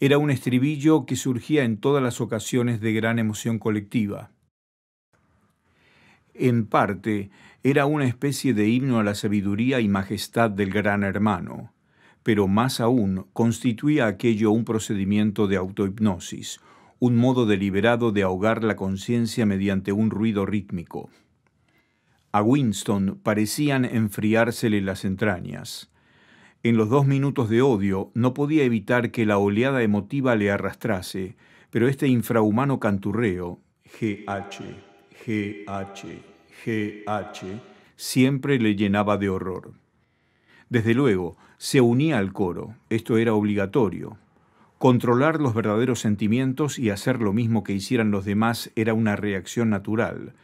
Era un estribillo que surgía en todas las ocasiones de gran emoción colectiva. En parte, era una especie de himno a la sabiduría y majestad del gran hermano pero más aún constituía aquello un procedimiento de autohipnosis, un modo deliberado de ahogar la conciencia mediante un ruido rítmico. A Winston parecían enfriársele las entrañas. En los dos minutos de odio no podía evitar que la oleada emotiva le arrastrase, pero este infrahumano canturreo, GH, GH, GH, siempre le llenaba de horror. Desde luego, se unía al coro, esto era obligatorio. Controlar los verdaderos sentimientos y hacer lo mismo que hicieran los demás era una reacción natural,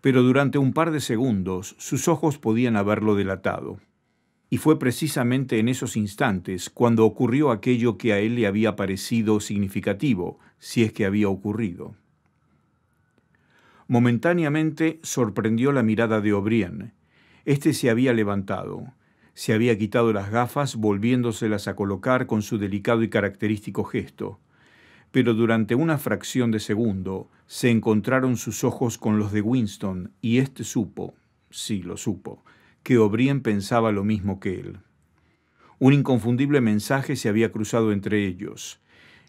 pero durante un par de segundos sus ojos podían haberlo delatado. Y fue precisamente en esos instantes cuando ocurrió aquello que a él le había parecido significativo, si es que había ocurrido. Momentáneamente sorprendió la mirada de O'Brien. Este se había levantado se había quitado las gafas, volviéndoselas a colocar con su delicado y característico gesto. Pero durante una fracción de segundo se encontraron sus ojos con los de Winston y éste supo, sí lo supo, que O'Brien pensaba lo mismo que él. Un inconfundible mensaje se había cruzado entre ellos.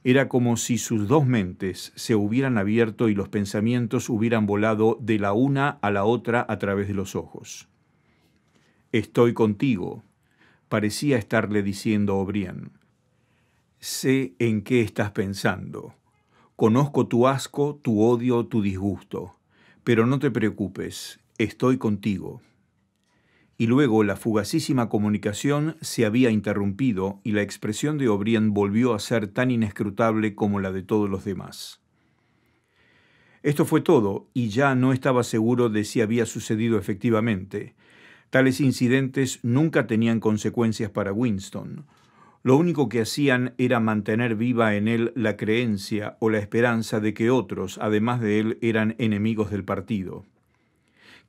Era como si sus dos mentes se hubieran abierto y los pensamientos hubieran volado de la una a la otra a través de los ojos. Estoy contigo, parecía estarle diciendo O'Brien. Sé en qué estás pensando. Conozco tu asco, tu odio, tu disgusto. Pero no te preocupes, estoy contigo. Y luego la fugacísima comunicación se había interrumpido y la expresión de O'Brien volvió a ser tan inescrutable como la de todos los demás. Esto fue todo, y ya no estaba seguro de si había sucedido efectivamente, Tales incidentes nunca tenían consecuencias para Winston. Lo único que hacían era mantener viva en él la creencia o la esperanza de que otros, además de él, eran enemigos del partido.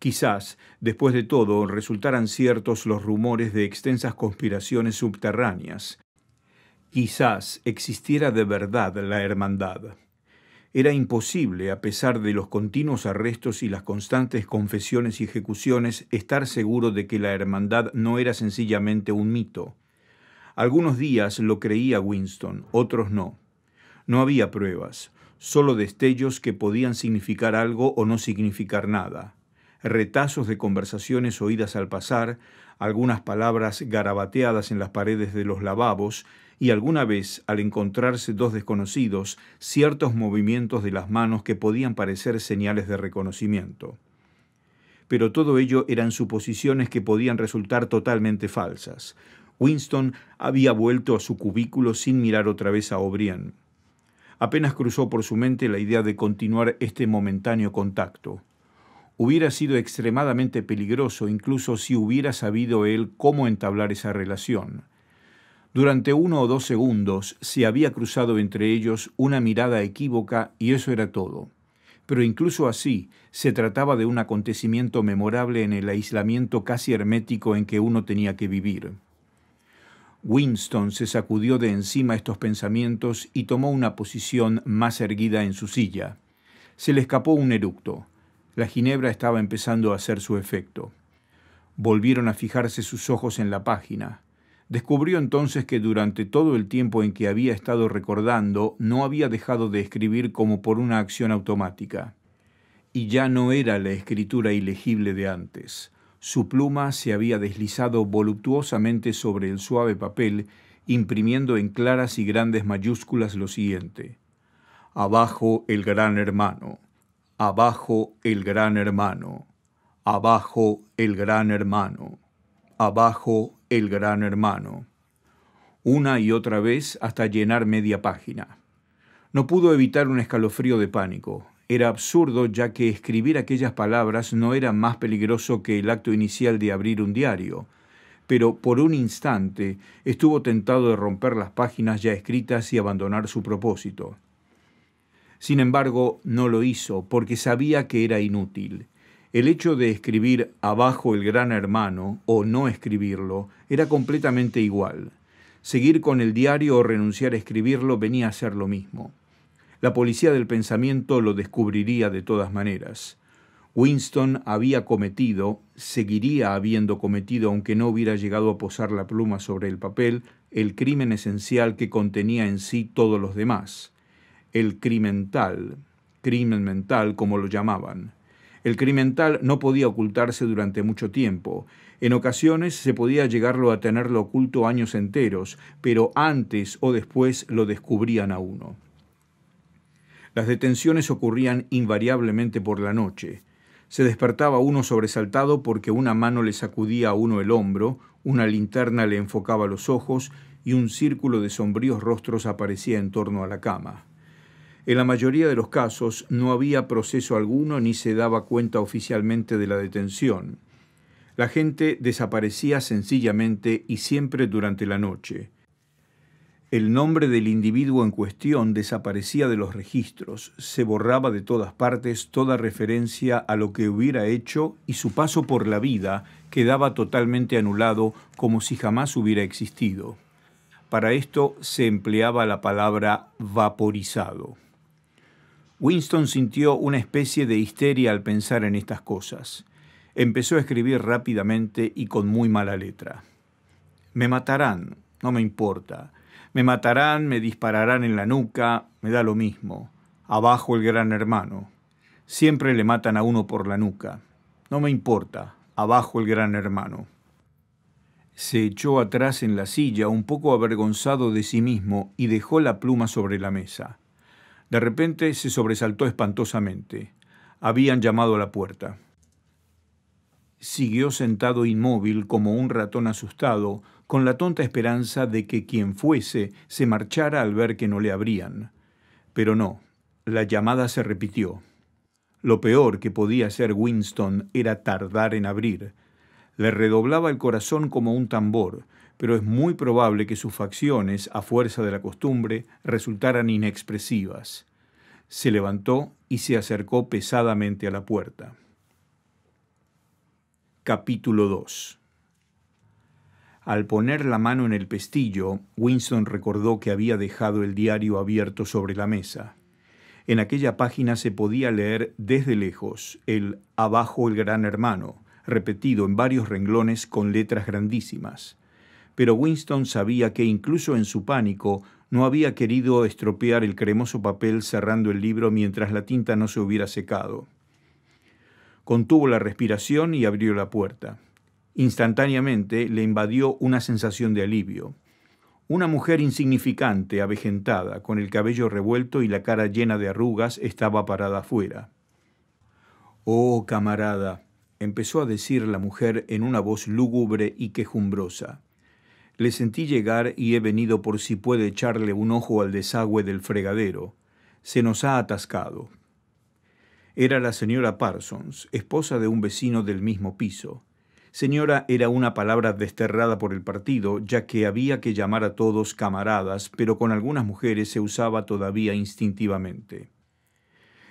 Quizás, después de todo, resultaran ciertos los rumores de extensas conspiraciones subterráneas. Quizás existiera de verdad la hermandad era imposible, a pesar de los continuos arrestos y las constantes confesiones y ejecuciones, estar seguro de que la hermandad no era sencillamente un mito. Algunos días lo creía Winston, otros no. No había pruebas, solo destellos que podían significar algo o no significar nada. Retazos de conversaciones oídas al pasar, algunas palabras garabateadas en las paredes de los lavabos, y alguna vez, al encontrarse dos desconocidos, ciertos movimientos de las manos que podían parecer señales de reconocimiento. Pero todo ello eran suposiciones que podían resultar totalmente falsas. Winston había vuelto a su cubículo sin mirar otra vez a O'Brien. Apenas cruzó por su mente la idea de continuar este momentáneo contacto hubiera sido extremadamente peligroso incluso si hubiera sabido él cómo entablar esa relación. Durante uno o dos segundos se había cruzado entre ellos una mirada equívoca y eso era todo. Pero incluso así, se trataba de un acontecimiento memorable en el aislamiento casi hermético en que uno tenía que vivir. Winston se sacudió de encima estos pensamientos y tomó una posición más erguida en su silla. Se le escapó un eructo. La ginebra estaba empezando a hacer su efecto. Volvieron a fijarse sus ojos en la página. Descubrió entonces que durante todo el tiempo en que había estado recordando no había dejado de escribir como por una acción automática. Y ya no era la escritura ilegible de antes. Su pluma se había deslizado voluptuosamente sobre el suave papel, imprimiendo en claras y grandes mayúsculas lo siguiente. Abajo el gran hermano. Abajo el gran hermano. Abajo el gran hermano. Abajo el gran hermano, una y otra vez hasta llenar media página. No pudo evitar un escalofrío de pánico. Era absurdo ya que escribir aquellas palabras no era más peligroso que el acto inicial de abrir un diario, pero por un instante estuvo tentado de romper las páginas ya escritas y abandonar su propósito. Sin embargo, no lo hizo porque sabía que era inútil el hecho de escribir abajo el gran hermano o no escribirlo era completamente igual. Seguir con el diario o renunciar a escribirlo venía a ser lo mismo. La policía del pensamiento lo descubriría de todas maneras. Winston había cometido, seguiría habiendo cometido, aunque no hubiera llegado a posar la pluma sobre el papel, el crimen esencial que contenía en sí todos los demás, el crimen crimen mental como lo llamaban. El criminal no podía ocultarse durante mucho tiempo. En ocasiones se podía llegarlo a tenerlo oculto años enteros, pero antes o después lo descubrían a uno. Las detenciones ocurrían invariablemente por la noche. Se despertaba uno sobresaltado porque una mano le sacudía a uno el hombro, una linterna le enfocaba los ojos y un círculo de sombríos rostros aparecía en torno a la cama. En la mayoría de los casos no había proceso alguno ni se daba cuenta oficialmente de la detención. La gente desaparecía sencillamente y siempre durante la noche. El nombre del individuo en cuestión desaparecía de los registros, se borraba de todas partes toda referencia a lo que hubiera hecho y su paso por la vida quedaba totalmente anulado como si jamás hubiera existido. Para esto se empleaba la palabra vaporizado. Winston sintió una especie de histeria al pensar en estas cosas. Empezó a escribir rápidamente y con muy mala letra. Me matarán, no me importa. Me matarán, me dispararán en la nuca, me da lo mismo. Abajo el gran hermano. Siempre le matan a uno por la nuca. No me importa, abajo el gran hermano. Se echó atrás en la silla, un poco avergonzado de sí mismo, y dejó la pluma sobre la mesa. De repente se sobresaltó espantosamente. Habían llamado a la puerta. Siguió sentado inmóvil como un ratón asustado, con la tonta esperanza de que quien fuese se marchara al ver que no le abrían. Pero no, la llamada se repitió. Lo peor que podía hacer Winston era tardar en abrir. Le redoblaba el corazón como un tambor, pero es muy probable que sus facciones, a fuerza de la costumbre, resultaran inexpresivas. Se levantó y se acercó pesadamente a la puerta. Capítulo 2 Al poner la mano en el pestillo, Winston recordó que había dejado el diario abierto sobre la mesa. En aquella página se podía leer desde lejos el Abajo el Gran Hermano, repetido en varios renglones con letras grandísimas pero Winston sabía que incluso en su pánico no había querido estropear el cremoso papel cerrando el libro mientras la tinta no se hubiera secado. Contuvo la respiración y abrió la puerta. Instantáneamente le invadió una sensación de alivio. Una mujer insignificante, avejentada, con el cabello revuelto y la cara llena de arrugas, estaba parada afuera. Oh, camarada, empezó a decir la mujer en una voz lúgubre y quejumbrosa. Le sentí llegar y he venido por si puede echarle un ojo al desagüe del fregadero. Se nos ha atascado. Era la señora Parsons, esposa de un vecino del mismo piso. Señora era una palabra desterrada por el partido, ya que había que llamar a todos camaradas, pero con algunas mujeres se usaba todavía instintivamente.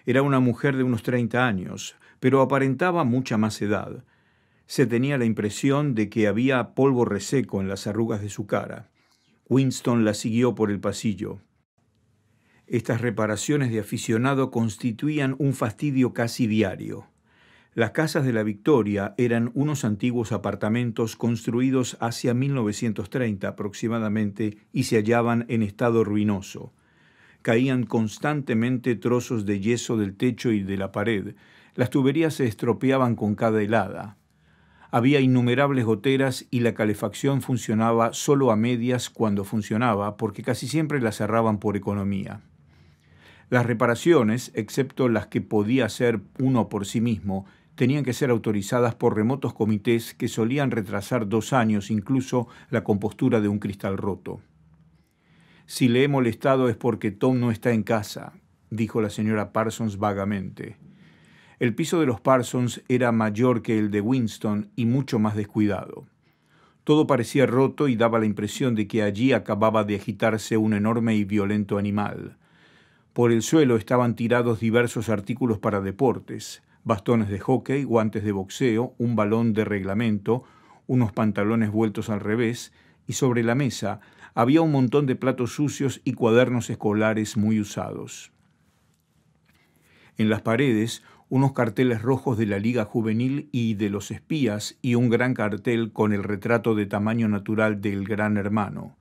Era una mujer de unos 30 años, pero aparentaba mucha más edad, se tenía la impresión de que había polvo reseco en las arrugas de su cara. Winston la siguió por el pasillo. Estas reparaciones de aficionado constituían un fastidio casi diario. Las casas de la Victoria eran unos antiguos apartamentos construidos hacia 1930 aproximadamente y se hallaban en estado ruinoso. Caían constantemente trozos de yeso del techo y de la pared. Las tuberías se estropeaban con cada helada. Había innumerables goteras y la calefacción funcionaba solo a medias cuando funcionaba, porque casi siempre la cerraban por economía. Las reparaciones, excepto las que podía hacer uno por sí mismo, tenían que ser autorizadas por remotos comités que solían retrasar dos años incluso la compostura de un cristal roto. Si le he molestado es porque Tom no está en casa, dijo la señora Parsons vagamente. El piso de los Parsons era mayor que el de Winston y mucho más descuidado. Todo parecía roto y daba la impresión de que allí acababa de agitarse un enorme y violento animal. Por el suelo estaban tirados diversos artículos para deportes, bastones de hockey, guantes de boxeo, un balón de reglamento, unos pantalones vueltos al revés, y sobre la mesa había un montón de platos sucios y cuadernos escolares muy usados. En las paredes, unos carteles rojos de la Liga Juvenil y de los espías y un gran cartel con el retrato de tamaño natural del gran hermano.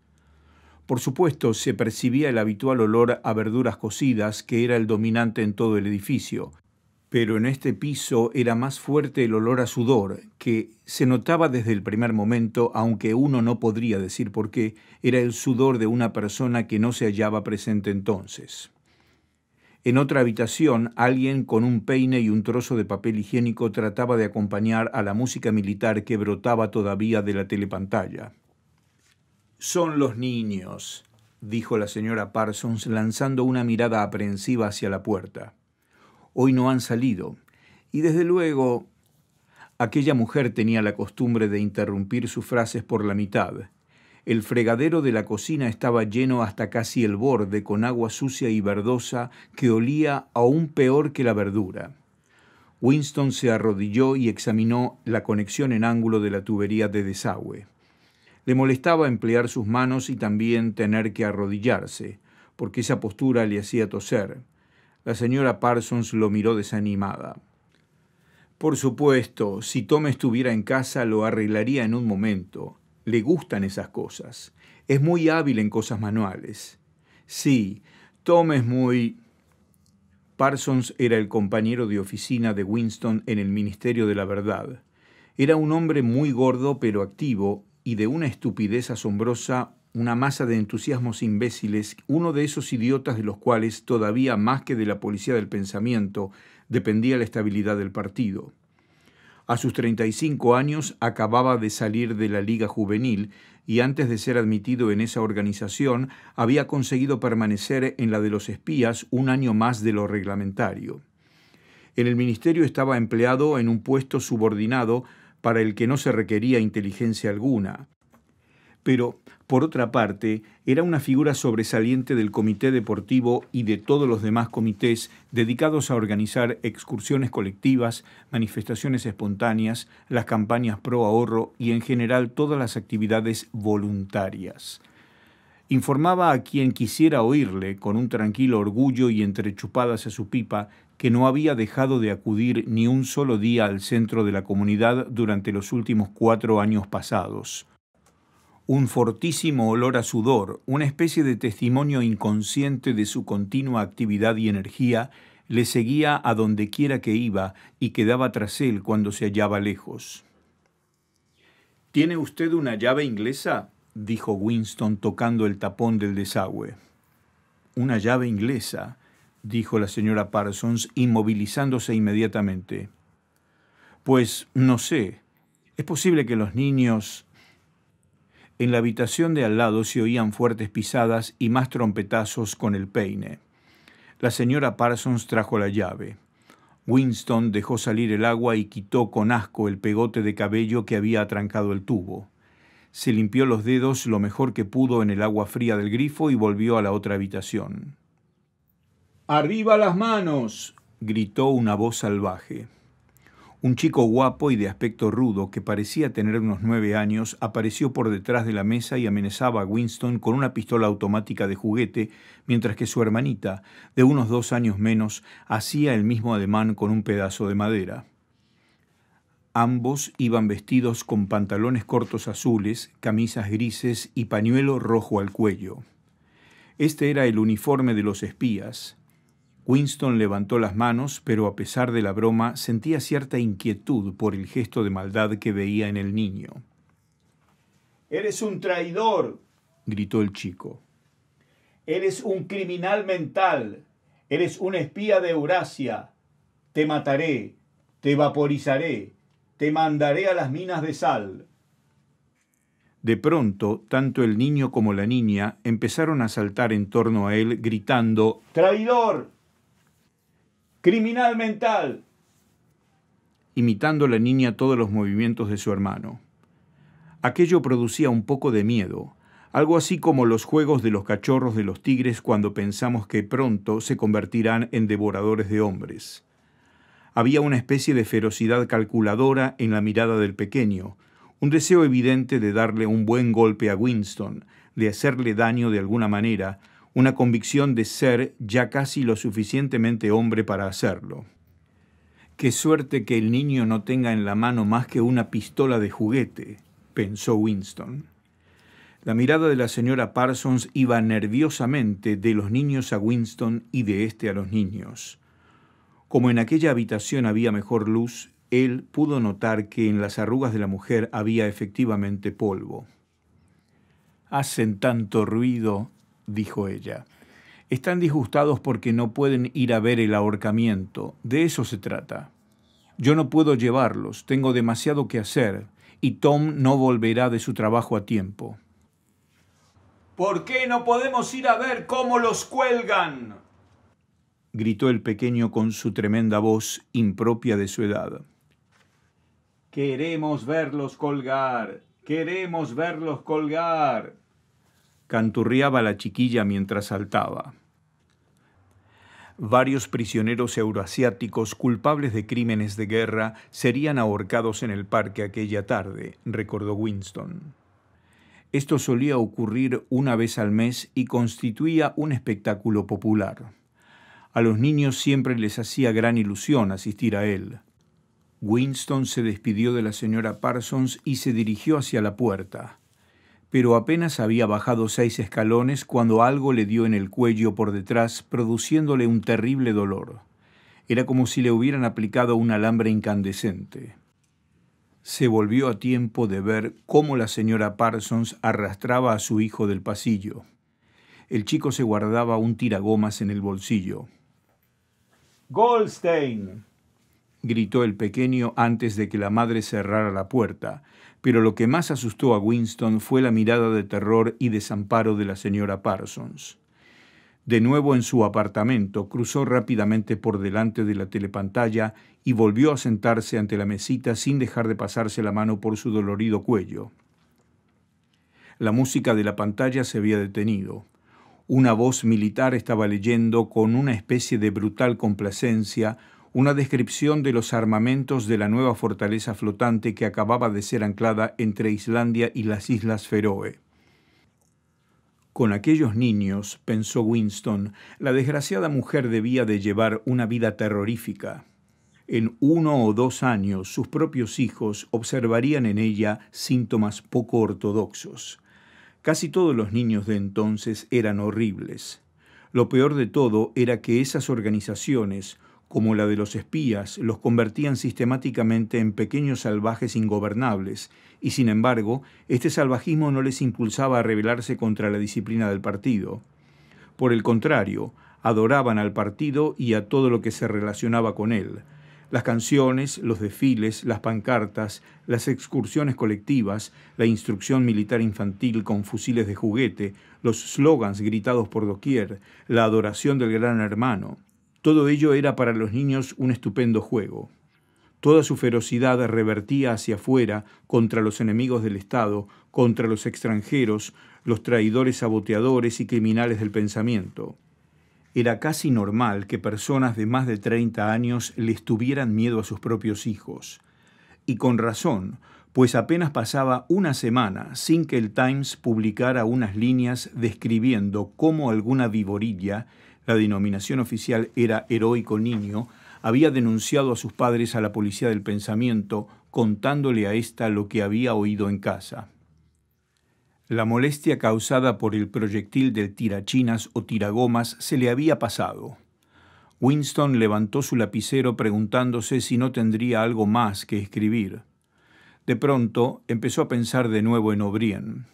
Por supuesto, se percibía el habitual olor a verduras cocidas que era el dominante en todo el edificio, pero en este piso era más fuerte el olor a sudor, que se notaba desde el primer momento, aunque uno no podría decir por qué, era el sudor de una persona que no se hallaba presente entonces. En otra habitación, alguien con un peine y un trozo de papel higiénico trataba de acompañar a la música militar que brotaba todavía de la telepantalla. Son los niños, dijo la señora Parsons lanzando una mirada aprensiva hacia la puerta. Hoy no han salido. Y desde luego... Aquella mujer tenía la costumbre de interrumpir sus frases por la mitad. El fregadero de la cocina estaba lleno hasta casi el borde con agua sucia y verdosa que olía aún peor que la verdura. Winston se arrodilló y examinó la conexión en ángulo de la tubería de desagüe. Le molestaba emplear sus manos y también tener que arrodillarse, porque esa postura le hacía toser. La señora Parsons lo miró desanimada. Por supuesto, si Tom estuviera en casa lo arreglaría en un momento, le gustan esas cosas. Es muy hábil en cosas manuales. Sí, Tom es muy... Parsons era el compañero de oficina de Winston en el Ministerio de la Verdad. Era un hombre muy gordo pero activo y de una estupidez asombrosa, una masa de entusiasmos imbéciles, uno de esos idiotas de los cuales, todavía más que de la policía del pensamiento, dependía la estabilidad del partido. A sus 35 años acababa de salir de la Liga Juvenil y antes de ser admitido en esa organización había conseguido permanecer en la de los espías un año más de lo reglamentario. En el ministerio estaba empleado en un puesto subordinado para el que no se requería inteligencia alguna. Pero, por otra parte, era una figura sobresaliente del comité deportivo y de todos los demás comités dedicados a organizar excursiones colectivas, manifestaciones espontáneas, las campañas pro ahorro y en general todas las actividades voluntarias. Informaba a quien quisiera oírle, con un tranquilo orgullo y entrechupadas a su pipa, que no había dejado de acudir ni un solo día al centro de la comunidad durante los últimos cuatro años pasados un fortísimo olor a sudor, una especie de testimonio inconsciente de su continua actividad y energía, le seguía a donde quiera que iba y quedaba tras él cuando se hallaba lejos. ¿Tiene usted una llave inglesa? dijo Winston tocando el tapón del desagüe. Una llave inglesa, dijo la señora Parsons, inmovilizándose inmediatamente. Pues no sé. Es posible que los niños en la habitación de al lado se oían fuertes pisadas y más trompetazos con el peine. La señora Parsons trajo la llave. Winston dejó salir el agua y quitó con asco el pegote de cabello que había atrancado el tubo. Se limpió los dedos lo mejor que pudo en el agua fría del grifo y volvió a la otra habitación. ¡Arriba las manos! gritó una voz salvaje. Un chico guapo y de aspecto rudo, que parecía tener unos nueve años, apareció por detrás de la mesa y amenazaba a Winston con una pistola automática de juguete, mientras que su hermanita, de unos dos años menos, hacía el mismo ademán con un pedazo de madera. Ambos iban vestidos con pantalones cortos azules, camisas grises y pañuelo rojo al cuello. Este era el uniforme de los espías, Winston levantó las manos, pero a pesar de la broma sentía cierta inquietud por el gesto de maldad que veía en el niño. Eres un traidor, gritó el chico. Eres un criminal mental. Eres un espía de Eurasia. Te mataré, te vaporizaré, te mandaré a las minas de sal. De pronto, tanto el niño como la niña empezaron a saltar en torno a él, gritando Traidor, criminal mental. Imitando la niña todos los movimientos de su hermano. Aquello producía un poco de miedo, algo así como los juegos de los cachorros de los tigres cuando pensamos que pronto se convertirán en devoradores de hombres. Había una especie de ferocidad calculadora en la mirada del pequeño, un deseo evidente de darle un buen golpe a Winston, de hacerle daño de alguna manera, una convicción de ser ya casi lo suficientemente hombre para hacerlo. Qué suerte que el niño no tenga en la mano más que una pistola de juguete, pensó Winston. La mirada de la señora Parsons iba nerviosamente de los niños a Winston y de éste a los niños. Como en aquella habitación había mejor luz, él pudo notar que en las arrugas de la mujer había efectivamente polvo. Hacen tanto ruido, dijo ella. Están disgustados porque no pueden ir a ver el ahorcamiento. De eso se trata. Yo no puedo llevarlos, tengo demasiado que hacer, y Tom no volverá de su trabajo a tiempo. ¿Por qué no podemos ir a ver cómo los cuelgan? gritó el pequeño con su tremenda voz impropia de su edad. Queremos verlos colgar, queremos verlos colgar, canturreaba la chiquilla mientras saltaba. Varios prisioneros euroasiáticos culpables de crímenes de guerra serían ahorcados en el parque aquella tarde, recordó Winston. Esto solía ocurrir una vez al mes y constituía un espectáculo popular. A los niños siempre les hacía gran ilusión asistir a él. Winston se despidió de la señora Parsons y se dirigió hacia la puerta pero apenas había bajado seis escalones cuando algo le dio en el cuello por detrás, produciéndole un terrible dolor. Era como si le hubieran aplicado un alambre incandescente. Se volvió a tiempo de ver cómo la señora Parsons arrastraba a su hijo del pasillo. El chico se guardaba un tiragomas en el bolsillo. Goldstein, gritó el pequeño antes de que la madre cerrara la puerta pero lo que más asustó a Winston fue la mirada de terror y desamparo de la señora Parsons. De nuevo en su apartamento, cruzó rápidamente por delante de la telepantalla y volvió a sentarse ante la mesita sin dejar de pasarse la mano por su dolorido cuello. La música de la pantalla se había detenido. Una voz militar estaba leyendo con una especie de brutal complacencia una descripción de los armamentos de la nueva fortaleza flotante que acababa de ser anclada entre Islandia y las Islas Feroe. Con aquellos niños, pensó Winston, la desgraciada mujer debía de llevar una vida terrorífica. En uno o dos años sus propios hijos observarían en ella síntomas poco ortodoxos. Casi todos los niños de entonces eran horribles. Lo peor de todo era que esas organizaciones, como la de los espías, los convertían sistemáticamente en pequeños salvajes ingobernables, y sin embargo, este salvajismo no les impulsaba a rebelarse contra la disciplina del partido. Por el contrario, adoraban al partido y a todo lo que se relacionaba con él. Las canciones, los desfiles, las pancartas, las excursiones colectivas, la instrucción militar infantil con fusiles de juguete, los slogans gritados por doquier, la adoración del gran hermano. Todo ello era para los niños un estupendo juego. Toda su ferocidad revertía hacia afuera contra los enemigos del Estado, contra los extranjeros, los traidores saboteadores y criminales del pensamiento. Era casi normal que personas de más de 30 años les tuvieran miedo a sus propios hijos. Y con razón, pues apenas pasaba una semana sin que el Times publicara unas líneas describiendo cómo alguna vivorilla la denominación oficial era Heroico Niño, había denunciado a sus padres a la policía del pensamiento, contándole a ésta lo que había oído en casa. La molestia causada por el proyectil del tirachinas o tiragomas se le había pasado. Winston levantó su lapicero preguntándose si no tendría algo más que escribir. De pronto empezó a pensar de nuevo en O'Brien.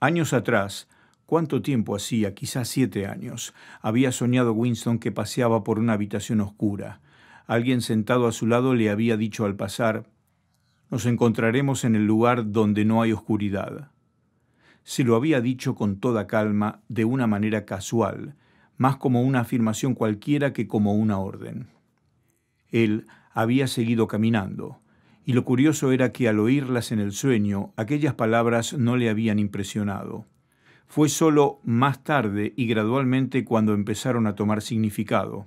Años atrás, ¿Cuánto tiempo hacía, quizás siete años, había soñado Winston que paseaba por una habitación oscura? Alguien sentado a su lado le había dicho al pasar, nos encontraremos en el lugar donde no hay oscuridad. Se lo había dicho con toda calma, de una manera casual, más como una afirmación cualquiera que como una orden. Él había seguido caminando, y lo curioso era que al oírlas en el sueño, aquellas palabras no le habían impresionado fue solo más tarde y gradualmente cuando empezaron a tomar significado.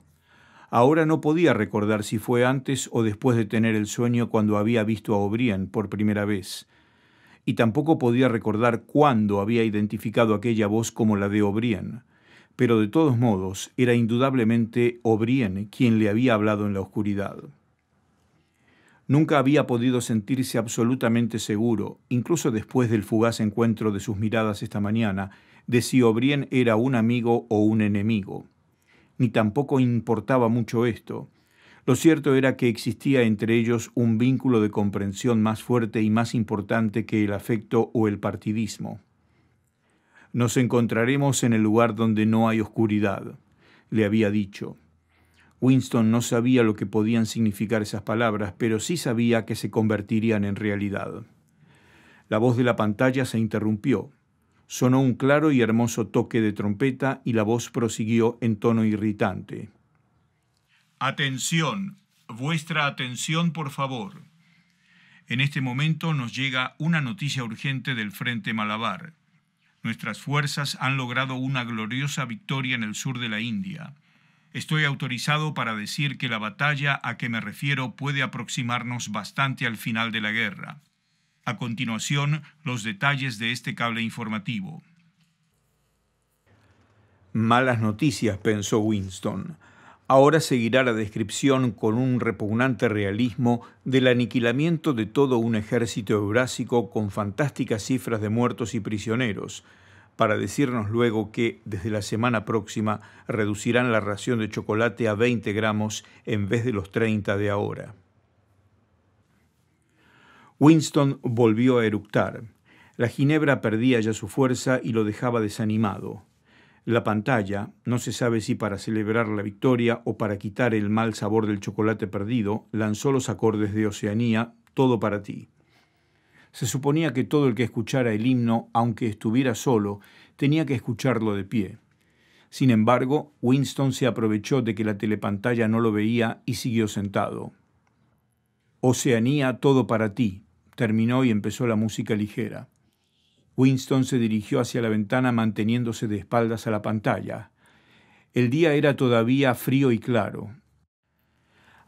Ahora no podía recordar si fue antes o después de tener el sueño cuando había visto a O'Brien por primera vez, y tampoco podía recordar cuándo había identificado aquella voz como la de O'Brien, pero de todos modos era indudablemente O'Brien quien le había hablado en la oscuridad. Nunca había podido sentirse absolutamente seguro, incluso después del fugaz encuentro de sus miradas esta mañana, de si O'Brien era un amigo o un enemigo. Ni tampoco importaba mucho esto. Lo cierto era que existía entre ellos un vínculo de comprensión más fuerte y más importante que el afecto o el partidismo. Nos encontraremos en el lugar donde no hay oscuridad, le había dicho. Winston no sabía lo que podían significar esas palabras, pero sí sabía que se convertirían en realidad. La voz de la pantalla se interrumpió. Sonó un claro y hermoso toque de trompeta y la voz prosiguió en tono irritante. Atención, vuestra atención, por favor. En este momento nos llega una noticia urgente del Frente Malabar. Nuestras fuerzas han logrado una gloriosa victoria en el sur de la India. Estoy autorizado para decir que la batalla a que me refiero puede aproximarnos bastante al final de la guerra. A continuación, los detalles de este cable informativo. Malas noticias, pensó Winston. Ahora seguirá la descripción con un repugnante realismo del aniquilamiento de todo un ejército eurásico con fantásticas cifras de muertos y prisioneros, para decirnos luego que desde la semana próxima reducirán la ración de chocolate a 20 gramos en vez de los 30 de ahora. Winston volvió a eructar. La ginebra perdía ya su fuerza y lo dejaba desanimado. La pantalla, no se sabe si para celebrar la victoria o para quitar el mal sabor del chocolate perdido, lanzó los acordes de Oceanía, todo para ti. Se suponía que todo el que escuchara el himno, aunque estuviera solo, tenía que escucharlo de pie. Sin embargo, Winston se aprovechó de que la telepantalla no lo veía y siguió sentado. Oceanía, todo para ti, terminó y empezó la música ligera. Winston se dirigió hacia la ventana manteniéndose de espaldas a la pantalla. El día era todavía frío y claro.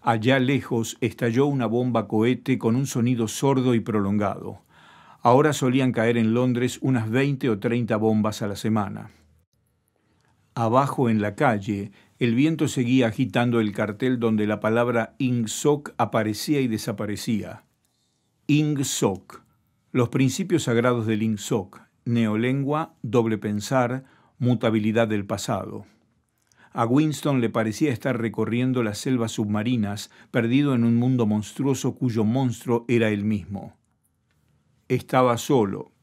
Allá lejos estalló una bomba cohete con un sonido sordo y prolongado. Ahora solían caer en Londres unas 20 o 30 bombas a la semana. Abajo en la calle, el viento seguía agitando el cartel donde la palabra Ingsoc aparecía y desaparecía. Ingsoc, los principios sagrados del Ingsoc, neolengua, doble pensar, mutabilidad del pasado. A Winston le parecía estar recorriendo las selvas submarinas, perdido en un mundo monstruoso cuyo monstruo era él mismo. Estaba solo.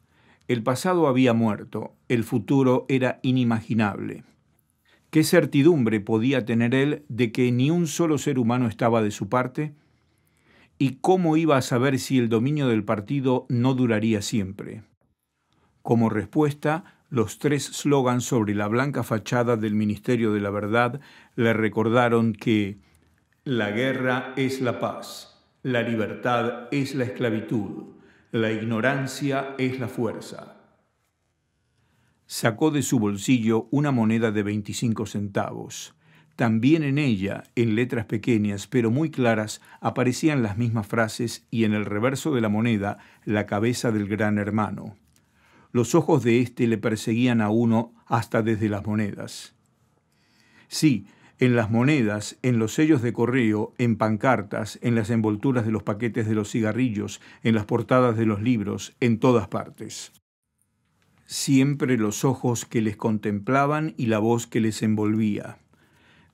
El pasado había muerto, el futuro era inimaginable. ¿Qué certidumbre podía tener él de que ni un solo ser humano estaba de su parte? ¿Y cómo iba a saber si el dominio del partido no duraría siempre? Como respuesta, los tres slogans sobre la blanca fachada del Ministerio de la Verdad le recordaron que la guerra es la paz, la libertad es la esclavitud, la ignorancia es la fuerza. Sacó de su bolsillo una moneda de 25 centavos. También en ella, en letras pequeñas pero muy claras, aparecían las mismas frases y en el reverso de la moneda la cabeza del gran hermano. Los ojos de éste le perseguían a uno hasta desde las monedas. Sí, en las monedas, en los sellos de correo, en pancartas, en las envolturas de los paquetes de los cigarrillos, en las portadas de los libros, en todas partes. Siempre los ojos que les contemplaban y la voz que les envolvía.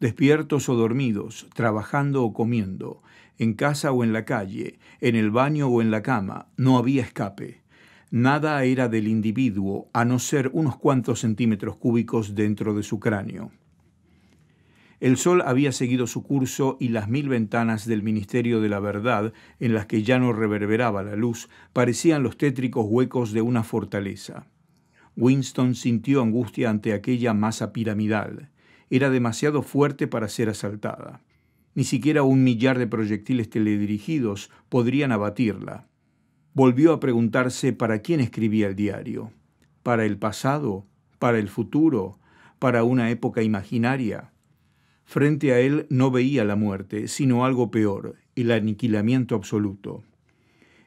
Despiertos o dormidos, trabajando o comiendo, en casa o en la calle, en el baño o en la cama, no había escape. Nada era del individuo, a no ser unos cuantos centímetros cúbicos dentro de su cráneo. El sol había seguido su curso y las mil ventanas del Ministerio de la Verdad, en las que ya no reverberaba la luz, parecían los tétricos huecos de una fortaleza. Winston sintió angustia ante aquella masa piramidal. Era demasiado fuerte para ser asaltada. Ni siquiera un millar de proyectiles teledirigidos podrían abatirla volvió a preguntarse para quién escribía el diario, para el pasado, para el futuro, para una época imaginaria. Frente a él no veía la muerte, sino algo peor, el aniquilamiento absoluto.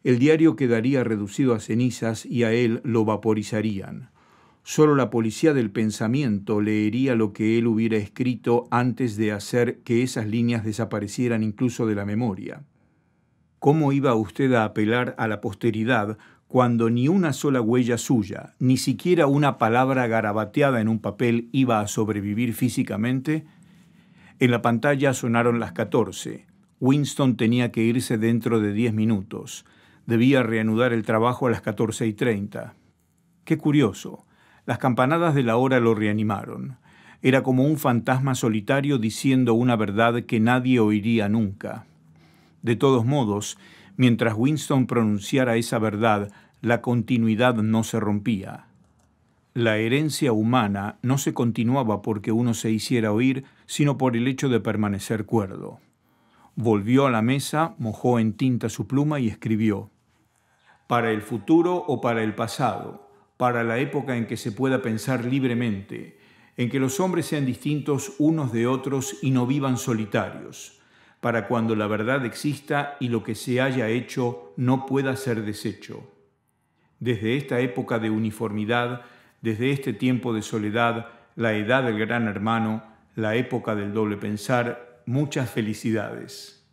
El diario quedaría reducido a cenizas y a él lo vaporizarían. Solo la policía del pensamiento leería lo que él hubiera escrito antes de hacer que esas líneas desaparecieran incluso de la memoria. ¿Cómo iba usted a apelar a la posteridad cuando ni una sola huella suya, ni siquiera una palabra garabateada en un papel iba a sobrevivir físicamente? En la pantalla sonaron las 14. Winston tenía que irse dentro de 10 minutos. Debía reanudar el trabajo a las 14 y 30. Qué curioso. Las campanadas de la hora lo reanimaron. Era como un fantasma solitario diciendo una verdad que nadie oiría nunca. De todos modos, mientras Winston pronunciara esa verdad, la continuidad no se rompía. La herencia humana no se continuaba porque uno se hiciera oír, sino por el hecho de permanecer cuerdo. Volvió a la mesa, mojó en tinta su pluma y escribió, Para el futuro o para el pasado, para la época en que se pueda pensar libremente, en que los hombres sean distintos unos de otros y no vivan solitarios para cuando la verdad exista y lo que se haya hecho no pueda ser deshecho. Desde esta época de uniformidad, desde este tiempo de soledad, la edad del gran hermano, la época del doble pensar, muchas felicidades.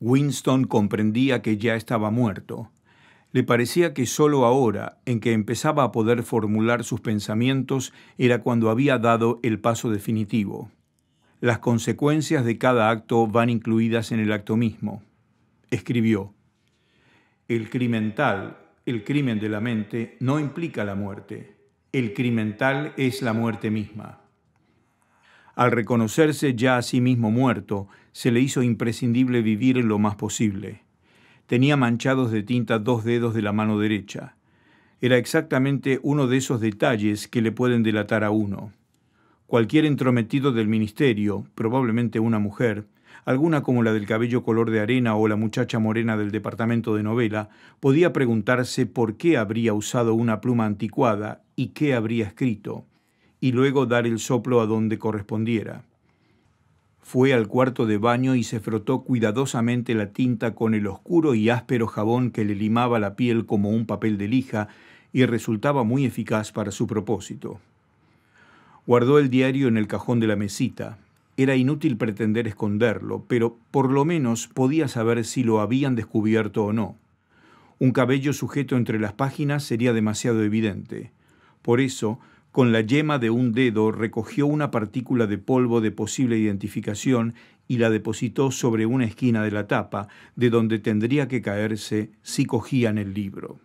Winston comprendía que ya estaba muerto. Le parecía que solo ahora, en que empezaba a poder formular sus pensamientos, era cuando había dado el paso definitivo. Las consecuencias de cada acto van incluidas en el acto mismo. Escribió, el crimen el crimen de la mente, no implica la muerte. El crimen es la muerte misma. Al reconocerse ya a sí mismo muerto, se le hizo imprescindible vivir lo más posible. Tenía manchados de tinta dos dedos de la mano derecha. Era exactamente uno de esos detalles que le pueden delatar a uno cualquier entrometido del ministerio, probablemente una mujer, alguna como la del cabello color de arena o la muchacha morena del departamento de novela, podía preguntarse por qué habría usado una pluma anticuada y qué habría escrito, y luego dar el soplo a donde correspondiera. Fue al cuarto de baño y se frotó cuidadosamente la tinta con el oscuro y áspero jabón que le limaba la piel como un papel de lija y resultaba muy eficaz para su propósito. Guardó el diario en el cajón de la mesita. Era inútil pretender esconderlo, pero por lo menos podía saber si lo habían descubierto o no. Un cabello sujeto entre las páginas sería demasiado evidente. Por eso, con la yema de un dedo recogió una partícula de polvo de posible identificación y la depositó sobre una esquina de la tapa, de donde tendría que caerse si cogían el libro.